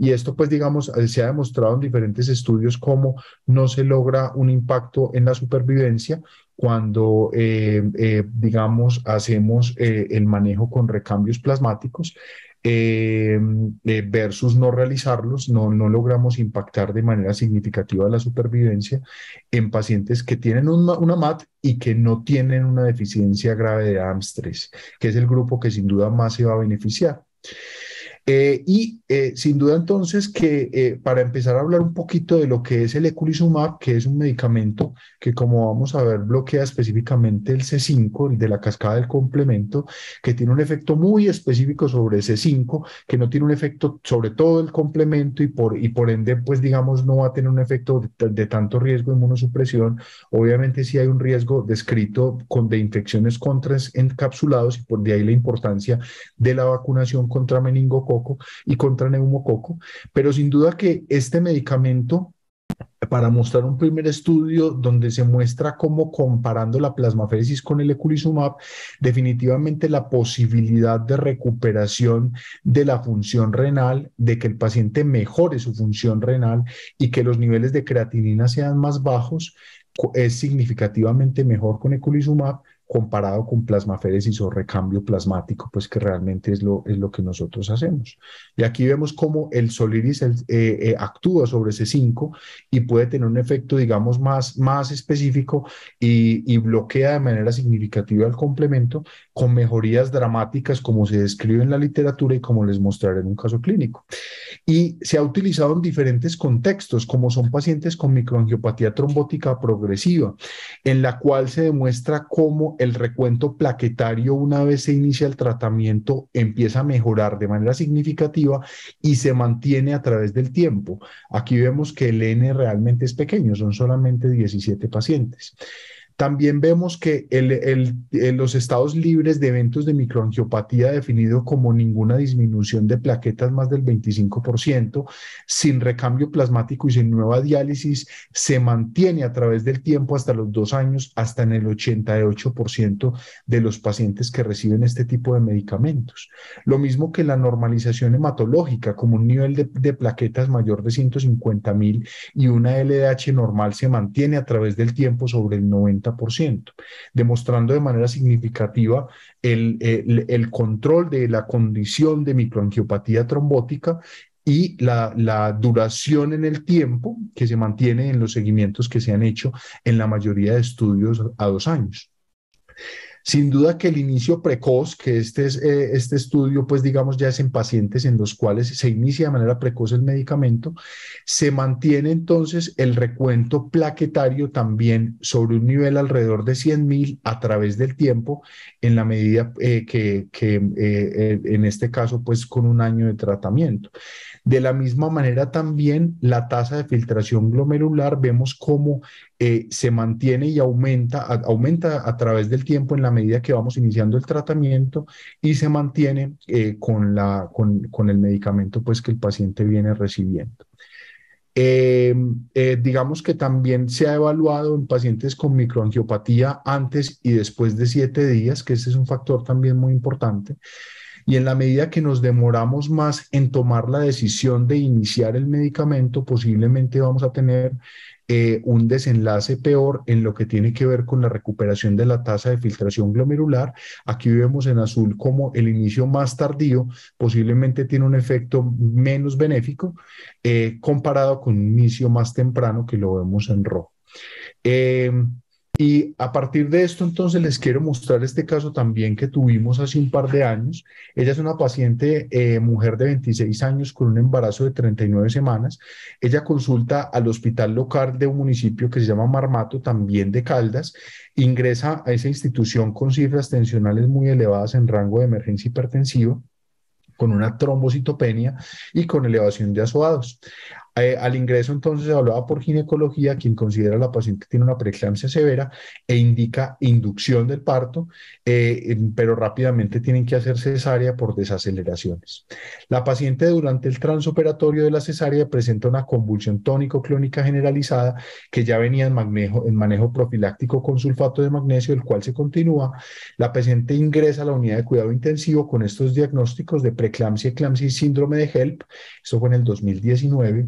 Y esto, pues, digamos, eh, se ha demostrado en diferentes estudios cómo no se logra un impacto en la supervivencia cuando, eh, eh, digamos, hacemos el manejo con recambios plasmáticos. versus no realizarlos, no, no logramos impactar de manera significativa la supervivencia en pacientes que tienen una, MAT y que no tienen una deficiencia grave de ams que es el grupo que sin duda más se va a beneficiar. Eh, y eh, sin duda entonces que eh, para empezar a hablar un poquito de lo que es el eculizumab, que es un medicamento que como vamos a ver bloquea específicamente el C5, el de la cascada del complemento, que tiene un efecto muy específico sobre C5, que no tiene un efecto sobre todo el complemento y por, y por ende pues digamos no va a tener un efecto de, tanto riesgo de inmunosupresión. Obviamente sí hay un riesgo descrito con, de infecciones contra encapsulados y por de ahí la importancia de la vacunación contra meningococo y contra neumococo, pero sin duda que este medicamento para mostrar un primer estudio donde se muestra cómo comparando la plasmaféresis con el eculizumab, definitivamente la posibilidad de recuperación de la función renal, de que el paciente mejore su función renal y que los niveles de creatinina sean más bajos, es significativamente mejor con eculizumab comparado con plasmaféresis o recambio plasmático, pues que realmente es lo, es lo que nosotros hacemos. Y aquí vemos cómo el soliris eh, eh, actúa sobre ese 5 y puede tener un efecto, digamos, más, más específico y, y, bloquea de manera significativa el complemento con mejorías dramáticas como se describe en la literatura y como les mostraré en un caso clínico. Y se ha utilizado en diferentes contextos, como son pacientes con microangiopatía trombótica progresiva, en la cual se demuestra cómo el recuento plaquetario, una vez se inicia el tratamiento, empieza a mejorar de manera significativa y se mantiene a través del tiempo. Aquí vemos que el N realmente es pequeño, son solamente 17 pacientes. También vemos que eh, los estados libres de eventos de microangiopatía definido como ninguna disminución de plaquetas más del 25%, sin recambio plasmático y sin nueva diálisis, se mantiene a través del tiempo hasta los dos años, hasta en el 88% de los pacientes que reciben este tipo de medicamentos. Lo mismo que la normalización hematológica, como un nivel de, de plaquetas mayor de 150 mil y una LDH normal se mantiene a través del tiempo sobre el 90% demostrando de manera significativa el, control de la condición de microangiopatía trombótica y la, duración en el tiempo que se mantiene en los seguimientos que se han hecho en la mayoría de estudios a dos años. Sin duda que el inicio precoz, que este, eh, este estudio, pues digamos, ya es en pacientes en los cuales se inicia de manera precoz el medicamento, se mantiene entonces el recuento plaquetario también sobre un nivel alrededor de 100.000 a través del tiempo, en la medida eh, que, eh, en este caso, pues con un año de tratamiento. De la misma manera también la tasa de filtración glomerular vemos cómo eh, se mantiene y aumenta a, aumenta a través del tiempo en la medida que vamos iniciando el tratamiento y se mantiene eh, con, la, con, el medicamento pues, que el paciente viene recibiendo. Em, eh, digamos que también se ha evaluado en pacientes con microangiopatía antes y después de siete días, que ese es un factor también muy importante, y en la medida que nos demoramos más en tomar la decisión de iniciar el medicamento, posiblemente vamos a tener eh, un desenlace peor en lo que tiene que ver con la recuperación de la tasa de filtración glomerular. Aquí vemos en azul como el inicio más tardío posiblemente tiene un efecto menos benéfico eh, comparado con un inicio más temprano que lo vemos en rojo. Eh, y a partir de esto, entonces les quiero mostrar este caso también que tuvimos hace un par de años. Ella es una paciente, eh, mujer de 26 años, con un embarazo de 39 semanas. Ella consulta al hospital local de un municipio que se llama Marmato, también de Caldas. Ingresa a esa institución con cifras tensionales muy elevadas en rango de emergencia hipertensiva con una trombocitopenia y con elevación de asoados. Eh, al ingreso entonces hablaba por ginecología, quien considera la paciente tiene una preeclampsia severa e indica inducción del parto, eh, pero rápidamente tienen que hacer cesárea por desaceleraciones. La paciente durante el transoperatorio de la cesárea presenta una convulsión tónico-clónica generalizada que ya venía en manejo, en manejo profiláctico con sulfato de magnesio, el cual se continúa. La paciente ingresa a la unidad de cuidado intensivo con estos diagnósticos de preeclampsia, eclampsia y síndrome de HELP. Esto fue en el 2019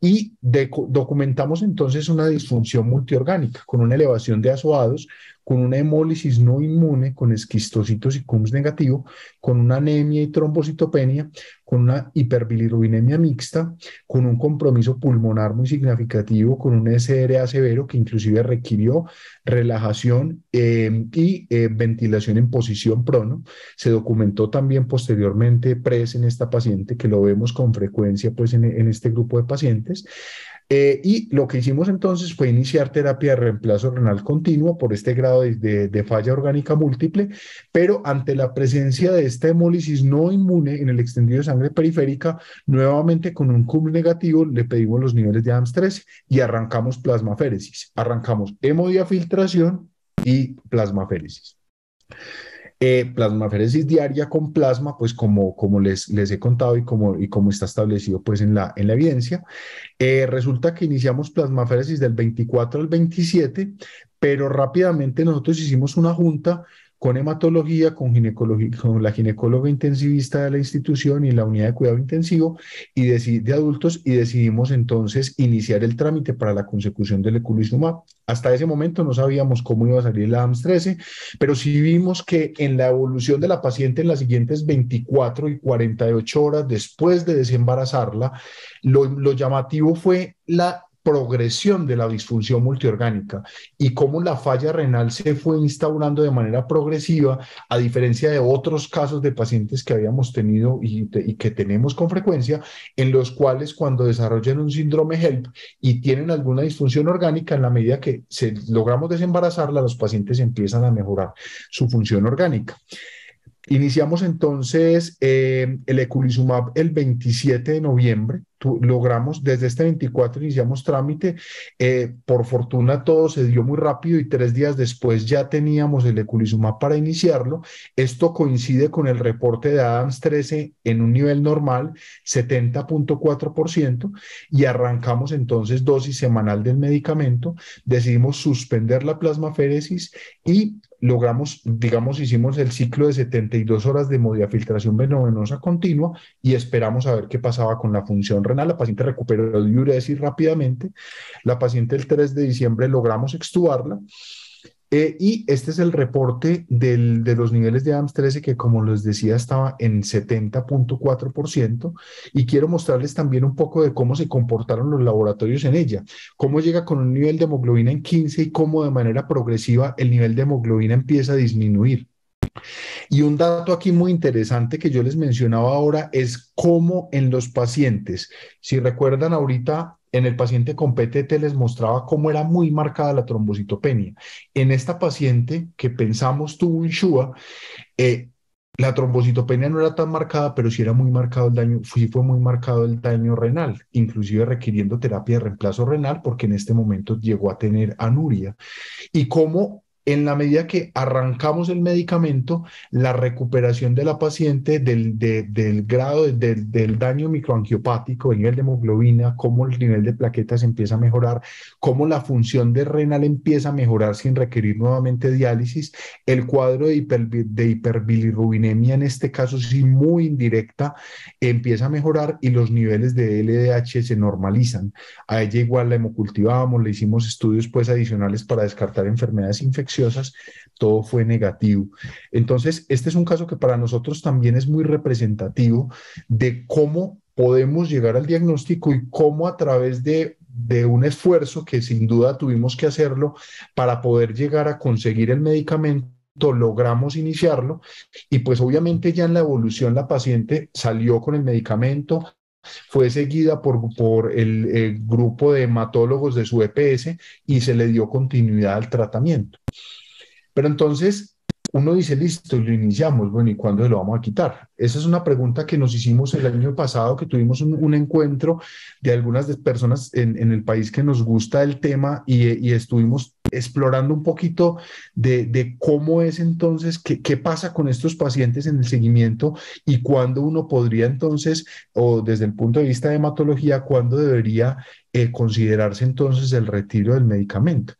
y documentamos entonces una disfunción multiorgánica con una elevación de azoados con una hemólisis no inmune, con esquistocitos y CUMS negativo, con una anemia y trombocitopenia, con una hiperbilirubinemia mixta, con un compromiso pulmonar muy significativo, con un SRA severo que inclusive requirió relajación em, y eh, ventilación en posición prono. Se documentó también posteriormente PRES en esta paciente, que lo vemos con frecuencia pues, en este grupo de pacientes. Eh, y lo que hicimos entonces fue iniciar terapia de reemplazo renal continuo por este grado de, falla orgánica múltiple, pero ante la presencia de esta hemólisis no inmune en el extendido de sangre periférica, nuevamente con un CUM negativo le pedimos los niveles de AMS 13 y arrancamos plasmaféresis. Arrancamos hemodiafiltración y plasmaféresis plasmaféresis diaria con plasma, pues como, como les, les he contado y como, y como está establecido pues en la, en la evidencia. Eh, resulta que iniciamos plasmaféresis del 24 al 27, pero rápidamente nosotros hicimos una junta con hematología, con, la ginecóloga intensivista de la institución y la unidad de cuidado intensivo y de, adultos y decidimos entonces iniciar el trámite para la consecución del eculizumab. Hasta ese momento no sabíamos cómo iba a salir la AMS 13, pero sí vimos que en la evolución de la paciente en las siguientes 24 y 48 horas después de desembarazarla, lo llamativo fue la progresión de la disfunción multiorgánica y cómo la falla renal se fue instaurando de manera progresiva, a diferencia de otros casos de pacientes que habíamos tenido y, que tenemos con frecuencia, en los cuales cuando desarrollan un síndrome HELP y tienen alguna disfunción orgánica, en la medida que logramos desembarazarla, los pacientes empiezan a mejorar su función orgánica. Iniciamos entonces eh, el Eculizumab el 27 de noviembre. logramos, desde este 24 iniciamos trámite. Eh, por fortuna todo se dio muy rápido y tres días después ya teníamos el Eculizumab para iniciarlo. Esto coincide con el reporte de Adams 13 en un nivel normal, 70.4%, y arrancamos entonces dosis semanal del medicamento. Decidimos suspender la plasmaféresis y logramos, digamos, hicimos el ciclo de 72 horas de filtración venosa continua y esperamos a ver qué pasaba con la función renal. La paciente recuperó diuresis rápidamente. La paciente el 3 de diciembre logramos extubarla eh, y este es el reporte de los niveles de AMS 13 que, como les decía, estaba en 70.4%. Y quiero mostrarles también un poco de cómo se comportaron los laboratorios en ella, cómo llega con un nivel de hemoglobina en 15 y cómo de manera progresiva el nivel de hemoglobina empieza a disminuir. Y un dato aquí muy interesante que yo les mencionaba ahora es cómo en los pacientes, si recuerdan ahorita en el paciente con PTT les mostraba cómo era muy marcada la trombocitopenia. En esta paciente que pensamos tuvo un SHUA, eh, la trombocitopenia no era tan marcada, pero sí era muy marcado el daño, sí fue muy marcado el daño renal, inclusive requiriendo terapia de reemplazo renal porque en este momento llegó a tener anuria. Y cómo en la medida que arrancamos el medicamento, la recuperación de la paciente del, del grado del, daño microangiopático, el nivel de hemoglobina, cómo el nivel de plaquetas empieza a mejorar, cómo la función de renal empieza a mejorar sin requerir nuevamente diálisis, el cuadro de, de hiperbilirrubinemia, en este caso sí muy indirecta, empieza a mejorar y los niveles de LDH se normalizan. A ella igual la hemocultivamos, le hicimos estudios pues adicionales para descartar enfermedades infecciosas todo fue negativo. Entonces, este es un caso que para nosotros también es muy representativo de cómo podemos llegar al diagnóstico y cómo a través de, de, un esfuerzo que sin duda tuvimos que hacerlo para poder llegar a conseguir el medicamento logramos iniciarlo y pues obviamente ya en la evolución la paciente salió con el medicamento, fue seguida por, el, el, grupo de hematólogos de su EPS y se le dio continuidad al tratamiento. Pero entonces, uno dice, listo, y lo iniciamos, bueno, ¿y cuándo lo vamos a quitar? Esa es una pregunta que nos hicimos el año pasado, que tuvimos un, encuentro de algunas personas en, el país que nos gusta el tema y, estuvimos explorando un poquito de, cómo es entonces, qué, qué, pasa con estos pacientes en el seguimiento y cuándo uno podría entonces, o desde el punto de vista de hematología, cuándo debería eh, considerarse entonces el retiro del medicamento.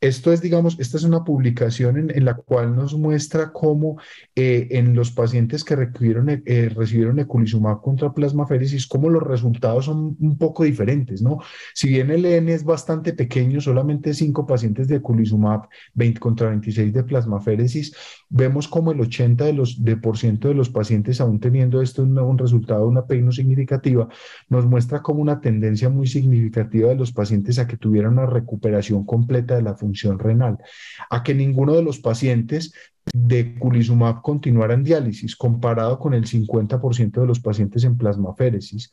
Esto es, digamos, esta es una publicación en, la cual nos muestra cómo eh, en los pacientes que recibieron, eh, recibieron eculizumab contra plasmaféresis, cómo los resultados son un poco diferentes, ¿no? Si bien el N es bastante pequeño, solamente 5 pacientes de eculizumab 20 contra 26 de plasmaféresis, vemos como el 80% de los, de, por ciento de los pacientes, aún teniendo esto un, un resultado, una peino significativa, nos muestra como una tendencia muy significativa de los pacientes a que tuvieran una recuperación completa de la función renal, a que ninguno de los pacientes de culizumab continuaran diálisis, comparado con el 50% de los pacientes en plasmaféresis,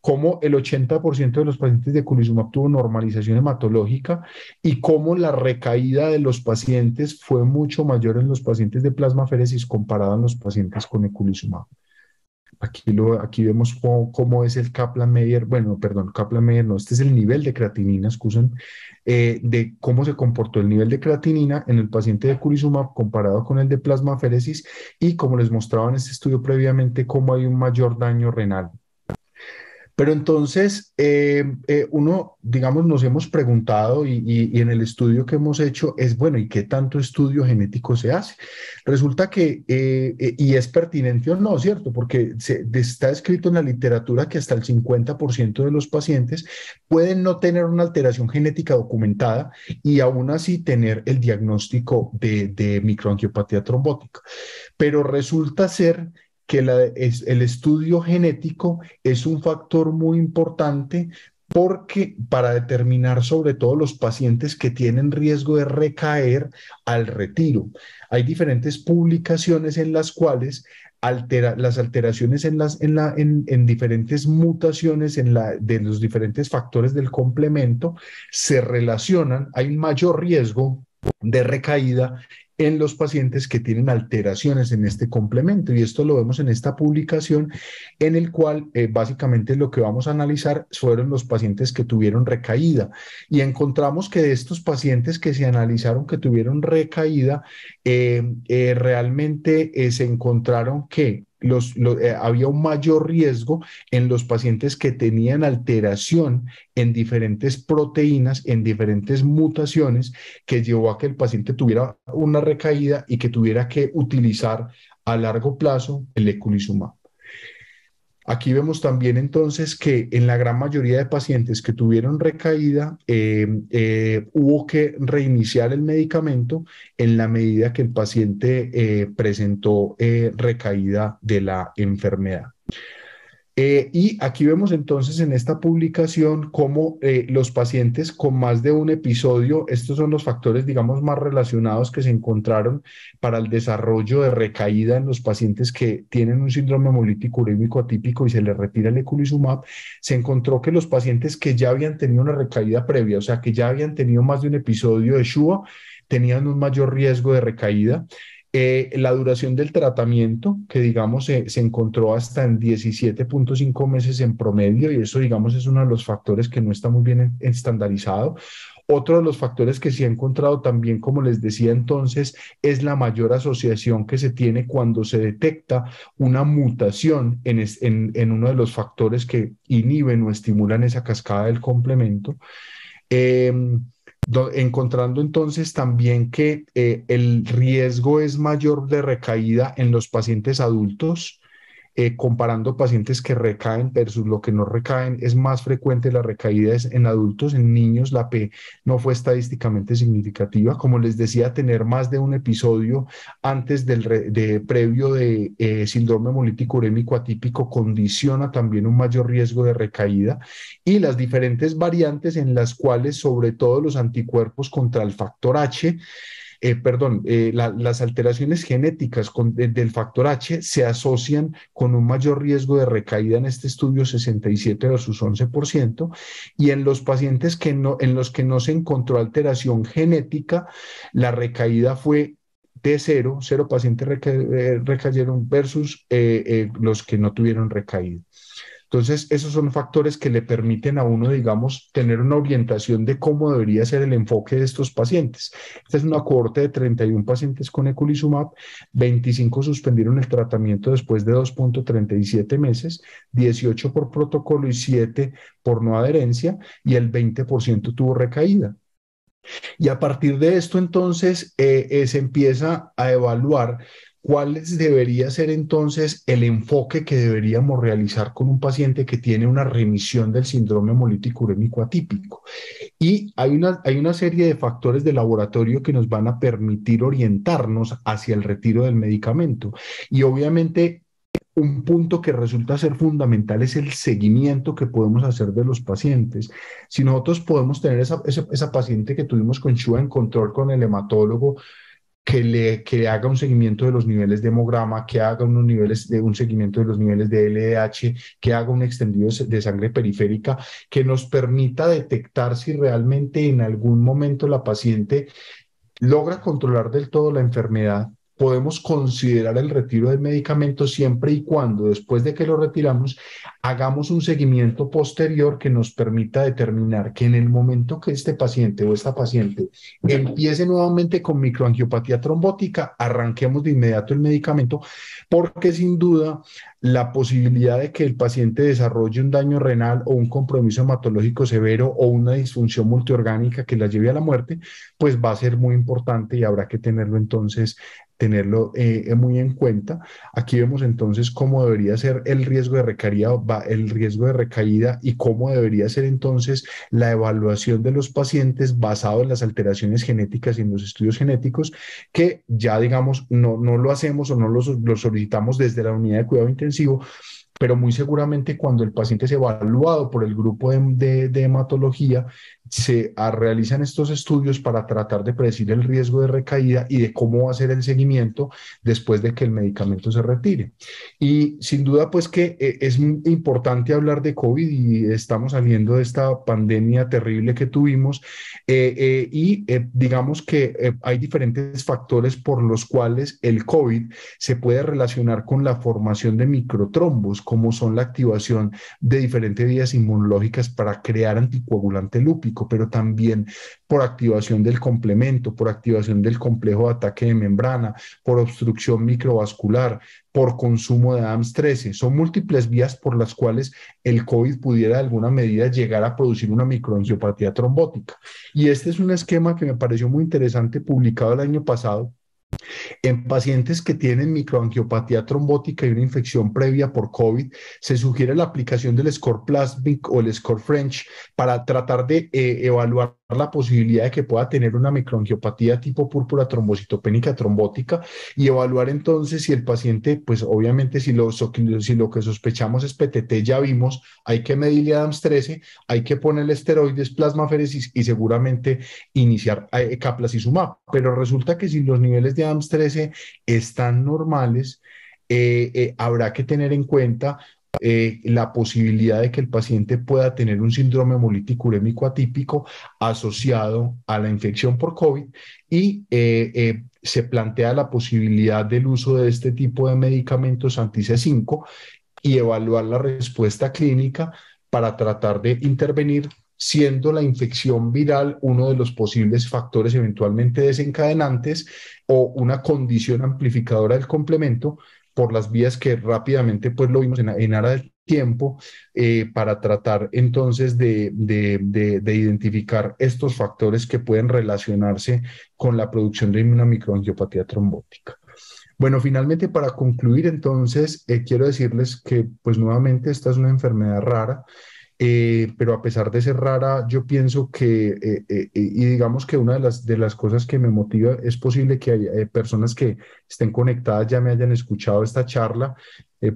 como el 80% de los pacientes de culizumab tuvo normalización hematológica y como la recaída de los pacientes fue mucho mayor en los pacientes de plasmaféresis comparado en los pacientes con culizumab. Aquí, lo, aquí vemos cómo, es el kaplan meyer bueno, perdón, kaplan meyer no, este es el nivel de creatinina, excusen, eh, de cómo se comportó el nivel de creatinina en el paciente de Curizumab comparado con el de plasmaféresis y como les mostraba en este estudio previamente, cómo hay un mayor daño renal pero entonces, eh, eh, uno, digamos, nos hemos preguntado y, en el estudio que hemos hecho es, bueno, ¿y qué tanto estudio genético se hace? Resulta que, eh, y es pertinente o no, ¿cierto? Porque está escrito en la literatura que hasta el 50% de los pacientes pueden no tener una alteración genética documentada y aún así tener el diagnóstico de microangiopatía trombótica. Pero resulta ser que el estudio genético es un factor muy importante porque para determinar sobre todo los pacientes que tienen riesgo de recaer al retiro. Hay diferentes publicaciones en las cuales las alteraciones en, las, en, la, en, diferentes mutaciones en la, de los diferentes factores del complemento se relacionan, hay mayor riesgo de recaída en los pacientes que tienen alteraciones en este complemento. Y esto lo vemos en esta publicación en el cual eh, básicamente lo que vamos a analizar fueron los pacientes que tuvieron recaída. Y encontramos que de estos pacientes que se analizaron que tuvieron recaída, eh, eh, realmente se encontraron que eh, había un mayor riesgo en los pacientes que tenían alteración en diferentes proteínas, en diferentes mutaciones, que llevó a que el paciente tuviera una recaída y que tuviera que utilizar a largo plazo el eculizumab. Aquí vemos también entonces que en la gran mayoría de pacientes que tuvieron recaída, em, eh, hubo que reiniciar el medicamento en la medida que el paciente eh, presentó eh, recaída de la enfermedad. Eh, y aquí vemos entonces en esta publicación cómo eh, los pacientes con más de un episodio, estos son los factores, digamos, más relacionados que se encontraron para el desarrollo de recaída en los pacientes que tienen un síndrome hemolítico urémico atípico y se les retira el eculizumab, se encontró que los pacientes que ya habían tenido una recaída previa, o sea, que ya habían tenido más de un episodio de SHUA, tenían un mayor riesgo de recaída. Eh, la duración del tratamiento, que digamos se, encontró hasta en 17.5 meses en promedio, y eso digamos es uno de los factores que no está muy bien estandarizado. Otro de los factores que se ha encontrado también, como les decía entonces, es la mayor asociación que se tiene cuando se detecta una mutación en, en, uno de los factores que inhiben o estimulan esa cascada del complemento. Em, encontrando entonces también que eh, el riesgo es mayor de recaída en los pacientes adultos eh, comparando pacientes que recaen versus lo que no recaen, es más frecuente la recaída en adultos, en niños la P no fue estadísticamente significativa. Como les decía, tener más de un episodio antes del de, previo de eh, síndrome hemolítico urémico atípico condiciona también un mayor riesgo de recaída y las diferentes variantes en las cuales sobre todo los anticuerpos contra el factor H eh, perdón, eh, las alteraciones genéticas del factor H se asocian con un mayor riesgo de recaída en este estudio 67 versus 11% y en los pacientes que no, en los que no se encontró alteración genética, la recaída fue de cero, cero pacientes eh, recayeron versus los que no tuvieron recaída. Entonces, esos son factores que le permiten a uno, digamos, tener una orientación de cómo debería ser el enfoque de estos pacientes. Esta es una cohorte de 31 pacientes con eculizumab, 25 suspendieron el tratamiento después de 2.37 meses, 18 por protocolo y 7 por no adherencia, y el 20% tuvo recaída. Y a partir de esto, entonces, eh, eh, se empieza a evaluar ¿cuál debería ser entonces el enfoque que deberíamos realizar con un paciente que tiene una remisión del síndrome hemolítico urémico atípico? Y hay una, hay una serie de factores de laboratorio que nos van a permitir orientarnos hacia el retiro del medicamento. Y obviamente un punto que resulta ser fundamental es el seguimiento que podemos hacer de los pacientes. Si nosotros podemos tener esa, paciente que tuvimos con Shua en control con el hematólogo, que le que haga un seguimiento de los niveles de hemograma, que haga unos niveles de un seguimiento de los niveles de LDH, que haga un extendido de sangre periférica, que nos permita detectar si realmente en algún momento la paciente logra controlar del todo la enfermedad podemos considerar el retiro del medicamento siempre y cuando después de que lo retiramos hagamos un seguimiento posterior que nos permita determinar que en el momento que este paciente o esta paciente empiece nuevamente con microangiopatía trombótica, arranquemos de inmediato el medicamento porque sin duda la posibilidad de que el paciente desarrolle un daño renal o un compromiso hematológico severo o una disfunción multiorgánica que la lleve a la muerte, pues va a ser muy importante y habrá que tenerlo entonces tenerlo eh, muy en cuenta. Aquí vemos entonces cómo debería ser el riesgo de recaída, el riesgo de recaída y cómo debería ser entonces la evaluación de los pacientes basado en las alteraciones genéticas y en los estudios genéticos que ya digamos no, lo hacemos o no lo, solicitamos desde la unidad de cuidado intensivo, pero muy seguramente cuando el paciente es evaluado por el grupo de, de hematología, se realizan estos estudios para tratar de predecir el riesgo de recaída y de cómo hacer el seguimiento después de que el medicamento se retire. Y sin duda, pues que eh, es importante hablar de COVID y estamos saliendo de esta pandemia terrible que tuvimos eh, eh, y digamos que hay diferentes factores por los cuales el COVID se puede relacionar con la formación de microtrombos, como son la activación de diferentes vías inmunológicas para crear anticoagulante lúpico pero también por activación del complemento, por activación del complejo de ataque de membrana, por obstrucción microvascular, por consumo de AMS-13. Son múltiples vías por las cuales el COVID pudiera de alguna medida llegar a producir una microangiopatía trombótica. Y este es un esquema que me pareció muy interesante publicado el año pasado en pacientes que tienen microangiopatía trombótica y una infección previa por COVID, se sugiere la aplicación del score plasmic o el score French para tratar de eh, evaluar la posibilidad de que pueda tener una microangiopatía tipo púrpura trombocitopénica trombótica y evaluar entonces si el paciente, pues obviamente si lo, si lo que sospechamos es PTT, ya vimos, hay que medirle ADAMS 13, hay que ponerle esteroides, plasmaféresis y seguramente iniciar eh, caplasizumab. Pero resulta que si los niveles de AMS 13 están normales, eh, eh, habrá que tener en cuenta eh, la posibilidad de que el paciente pueda tener un síndrome hemolítico urémico atípico asociado a la infección por COVID y se plantea la posibilidad del uso de este tipo de medicamentos anti-C5 y evaluar la respuesta clínica para tratar de intervenir siendo la infección viral uno de los posibles factores eventualmente desencadenantes o una condición amplificadora del complemento por las vías que rápidamente pues lo vimos en, en ara del tiempo eh, para tratar entonces de, identificar estos factores que pueden relacionarse con la producción de una microangiopatía trombótica. Bueno, finalmente para concluir entonces eh, quiero decirles que pues nuevamente esta es una enfermedad rara eh, pero a pesar de ser rara, yo pienso que, eh, eh, y digamos que una de las, de las cosas que me motiva, es posible que haya personas que estén conectadas ya me hayan escuchado esta charla,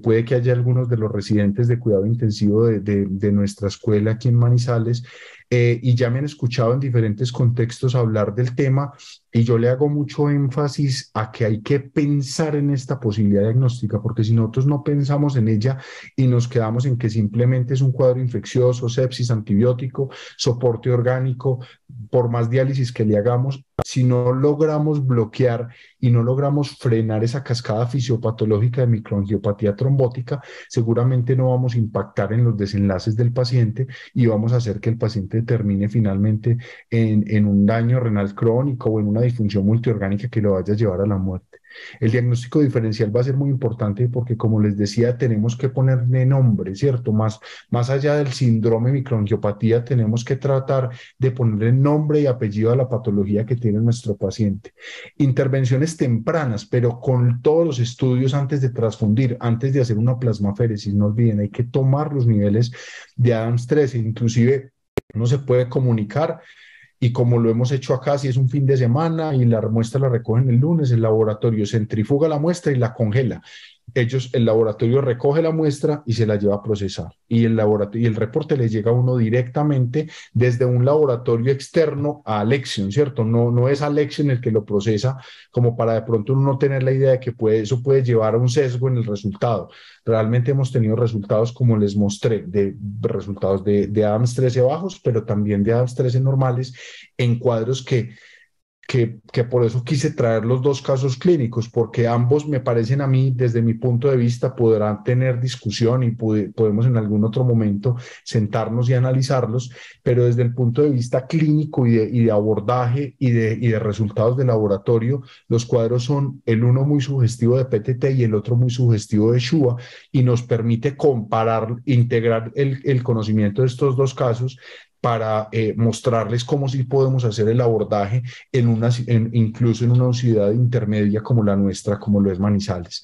puede que haya algunos de los residentes de cuidado intensivo de, de nuestra escuela aquí en Manizales, y ya me han escuchado en diferentes contextos hablar del tema, y yo le hago mucho énfasis a que hay que pensar en esta posibilidad diagnóstica, porque si nosotros no pensamos en ella y nos quedamos en que simplemente es un cuadro infeccioso, sepsis, antibiótico, soporte orgánico, por más diálisis que le hagamos, si no logramos bloquear y no logramos frenar esa cascada fisiopatológica de microangiopatía trombótica, seguramente no vamos a impactar en los desenlaces del paciente y vamos a hacer que el paciente termine finalmente en, en un daño renal crónico o en una una multiorgánica que lo vaya a llevar a la muerte. El diagnóstico diferencial va a ser muy importante porque, como les decía, tenemos que ponerle nombre, ¿cierto? Más, más allá del síndrome microangiopatía, tenemos que tratar de ponerle nombre y apellido a la patología que tiene nuestro paciente. Intervenciones tempranas, pero con todos los estudios antes de transfundir, antes de hacer una plasmaféresis, no olviden, hay que tomar los niveles de Adams 13, inclusive no se puede comunicar y como lo hemos hecho acá, si es un fin de semana y la muestra la recogen el lunes, el laboratorio centrifuga la muestra y la congela ellos, el laboratorio recoge la muestra y se la lleva a procesar. Y el, laboratorio, y el reporte le llega a uno directamente desde un laboratorio externo a Alexion, ¿cierto? No, no es Alexion el que lo procesa como para de pronto uno tener la idea de que puede, eso puede llevar a un sesgo en el resultado. Realmente hemos tenido resultados, como les mostré, de resultados de, de ADAMS 13 bajos, pero también de ADAMS 13 normales en cuadros que que, por eso quise traer los dos casos clínicos, porque ambos me parecen a mí, desde mi punto de vista, podrán tener discusión y podemos en algún otro momento sentarnos y analizarlos, pero desde el punto de vista clínico y de, abordaje y de, resultados de laboratorio, los cuadros son el uno muy sugestivo de PTT y el otro muy sugestivo de SHUA y nos permite comparar, integrar el conocimiento de estos dos casos para eh, mostrarles cómo sí podemos hacer el abordaje en una, incluso en una ciudad intermedia como la nuestra, como lo es Manizales.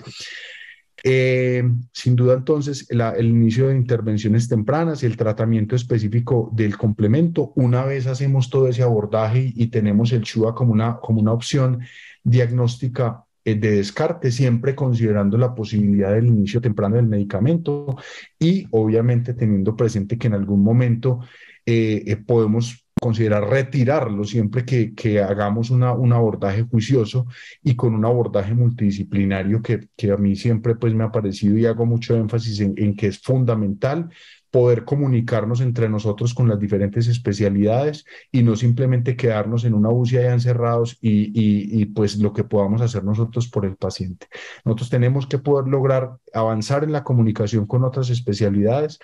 Eh, sin duda, entonces, el inicio de intervenciones tempranas y el tratamiento específico del complemento, una vez hacemos todo ese abordaje y, tenemos el CHUA como una, como una opción diagnóstica eh, de descarte, siempre considerando la posibilidad del inicio temprano del medicamento y obviamente teniendo presente que en algún momento eh, eh, podemos considerar retirarlo siempre que, que hagamos una, un abordaje juicioso y con un abordaje multidisciplinario que, que, a mí siempre pues me ha parecido y hago mucho énfasis en, que es fundamental poder comunicarnos entre nosotros con las diferentes especialidades y no simplemente quedarnos en una búsqueda y encerrados y, y, pues lo que podamos hacer nosotros por el paciente. Nosotros tenemos que poder lograr avanzar en la comunicación con otras especialidades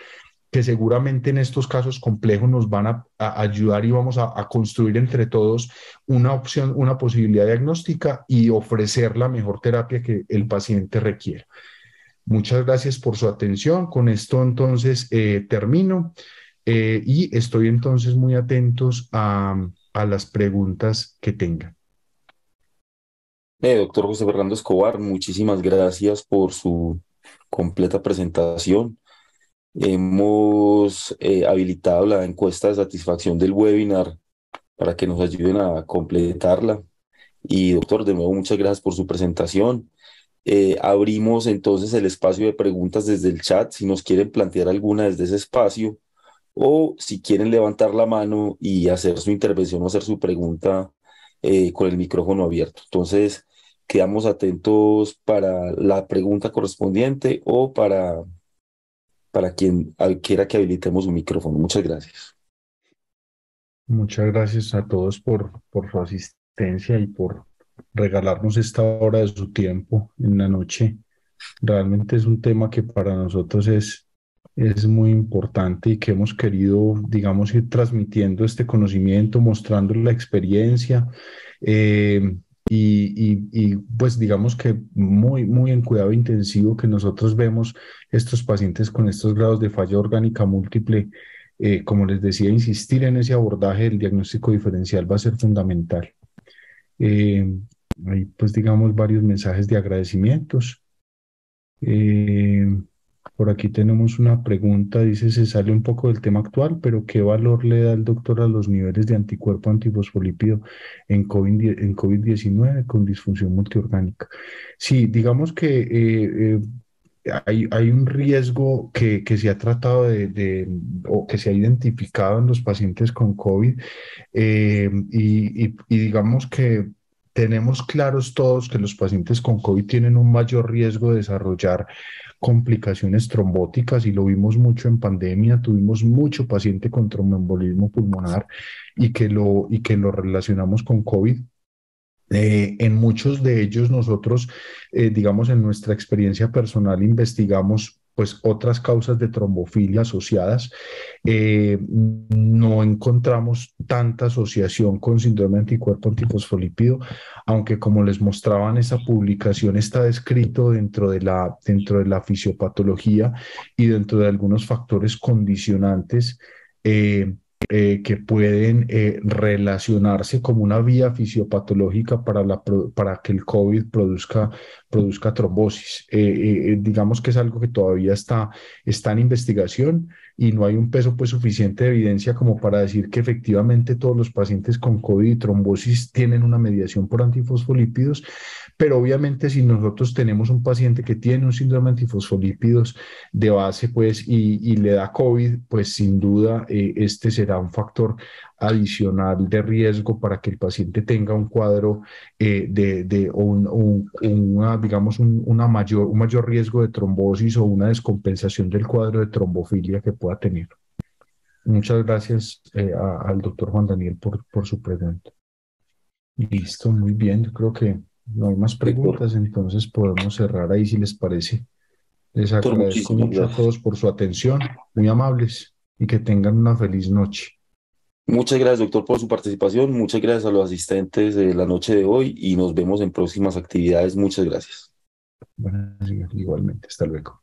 que seguramente en estos casos complejos nos van a, ayudar y vamos a, construir entre todos una opción, una posibilidad diagnóstica y ofrecer la mejor terapia que el paciente requiera. Muchas gracias por su atención. Con esto entonces eh, termino eh, y estoy entonces muy atentos a, las preguntas que tengan. Eh, doctor José Fernando Escobar, muchísimas gracias por su completa presentación Hemos eh, habilitado la encuesta de satisfacción del webinar para que nos ayuden a completarla. Y doctor, de nuevo, muchas gracias por su presentación. Eh, abrimos entonces el espacio de preguntas desde el chat, si nos quieren plantear alguna desde ese espacio o si quieren levantar la mano y hacer su intervención o hacer su pregunta eh, con el micrófono abierto. Entonces, quedamos atentos para la pregunta correspondiente o para para quien quiera que habilitemos un micrófono. Muchas gracias. Muchas gracias a todos por, por su asistencia y por regalarnos esta hora de su tiempo en la noche. Realmente es un tema que para nosotros es, es muy importante y que hemos querido, digamos, ir transmitiendo este conocimiento, mostrando la experiencia, eh, y, pues digamos que muy, muy en cuidado intensivo que nosotros vemos estos pacientes con estos grados de falla orgánica múltiple, eh, como les decía, insistir en ese abordaje del diagnóstico diferencial va a ser fundamental. Eh, hay pues digamos varios mensajes de agradecimientos. Eh, por aquí tenemos una pregunta, dice, se sale un poco del tema actual, pero ¿qué valor le da el doctor a los niveles de anticuerpo antifosfolípido en COVID-19 con disfunción multiorgánica? Sí, digamos que eh, eh, hay, hay, un riesgo que, que se ha tratado de, o que se ha identificado en los pacientes con COVID eh, y, digamos que tenemos claros todos que los pacientes con COVID tienen un mayor riesgo de desarrollar complicaciones trombóticas y lo vimos mucho en pandemia, tuvimos mucho paciente con tromboembolismo pulmonar y que lo, y que lo relacionamos con COVID. Eh, en muchos de ellos nosotros, eh, digamos, en nuestra experiencia personal investigamos pues otras causas de trombofilia asociadas. Eh, no encontramos tanta asociación con síndrome anticuerpo antifosfolípido, aunque como les mostraba en esa publicación está descrito dentro de la, dentro de la fisiopatología y dentro de algunos factores condicionantes eh, eh, que pueden eh, relacionarse como una vía fisiopatológica para, la, para que el COVID produzca, produzca trombosis. Eh, digamos que es algo que todavía está, está en investigación y no hay un peso pues, suficiente de evidencia como para decir que efectivamente todos los pacientes con COVID y trombosis tienen una mediación por antifosfolípidos, pero obviamente si nosotros tenemos un paciente que tiene un síndrome antifosfolípidos de base, pues, y, le da COVID, pues sin duda eh, este será un factor adicional de riesgo para que el paciente tenga un cuadro eh, de, un, digamos, un, una mayor, un mayor riesgo de trombosis o una descompensación del cuadro de trombofilia que pueda tener. Muchas gracias eh, al doctor Juan Daniel por, por su presentación. Listo, muy bien. creo que no hay más preguntas, entonces podemos cerrar ahí si les parece. Les agradezco mucho a todos por su atención, muy amables y que tengan una feliz noche. Muchas gracias, doctor, por su participación. Muchas gracias a los asistentes de la noche de hoy y nos vemos en próximas actividades. Muchas gracias. Bueno, igualmente, hasta luego.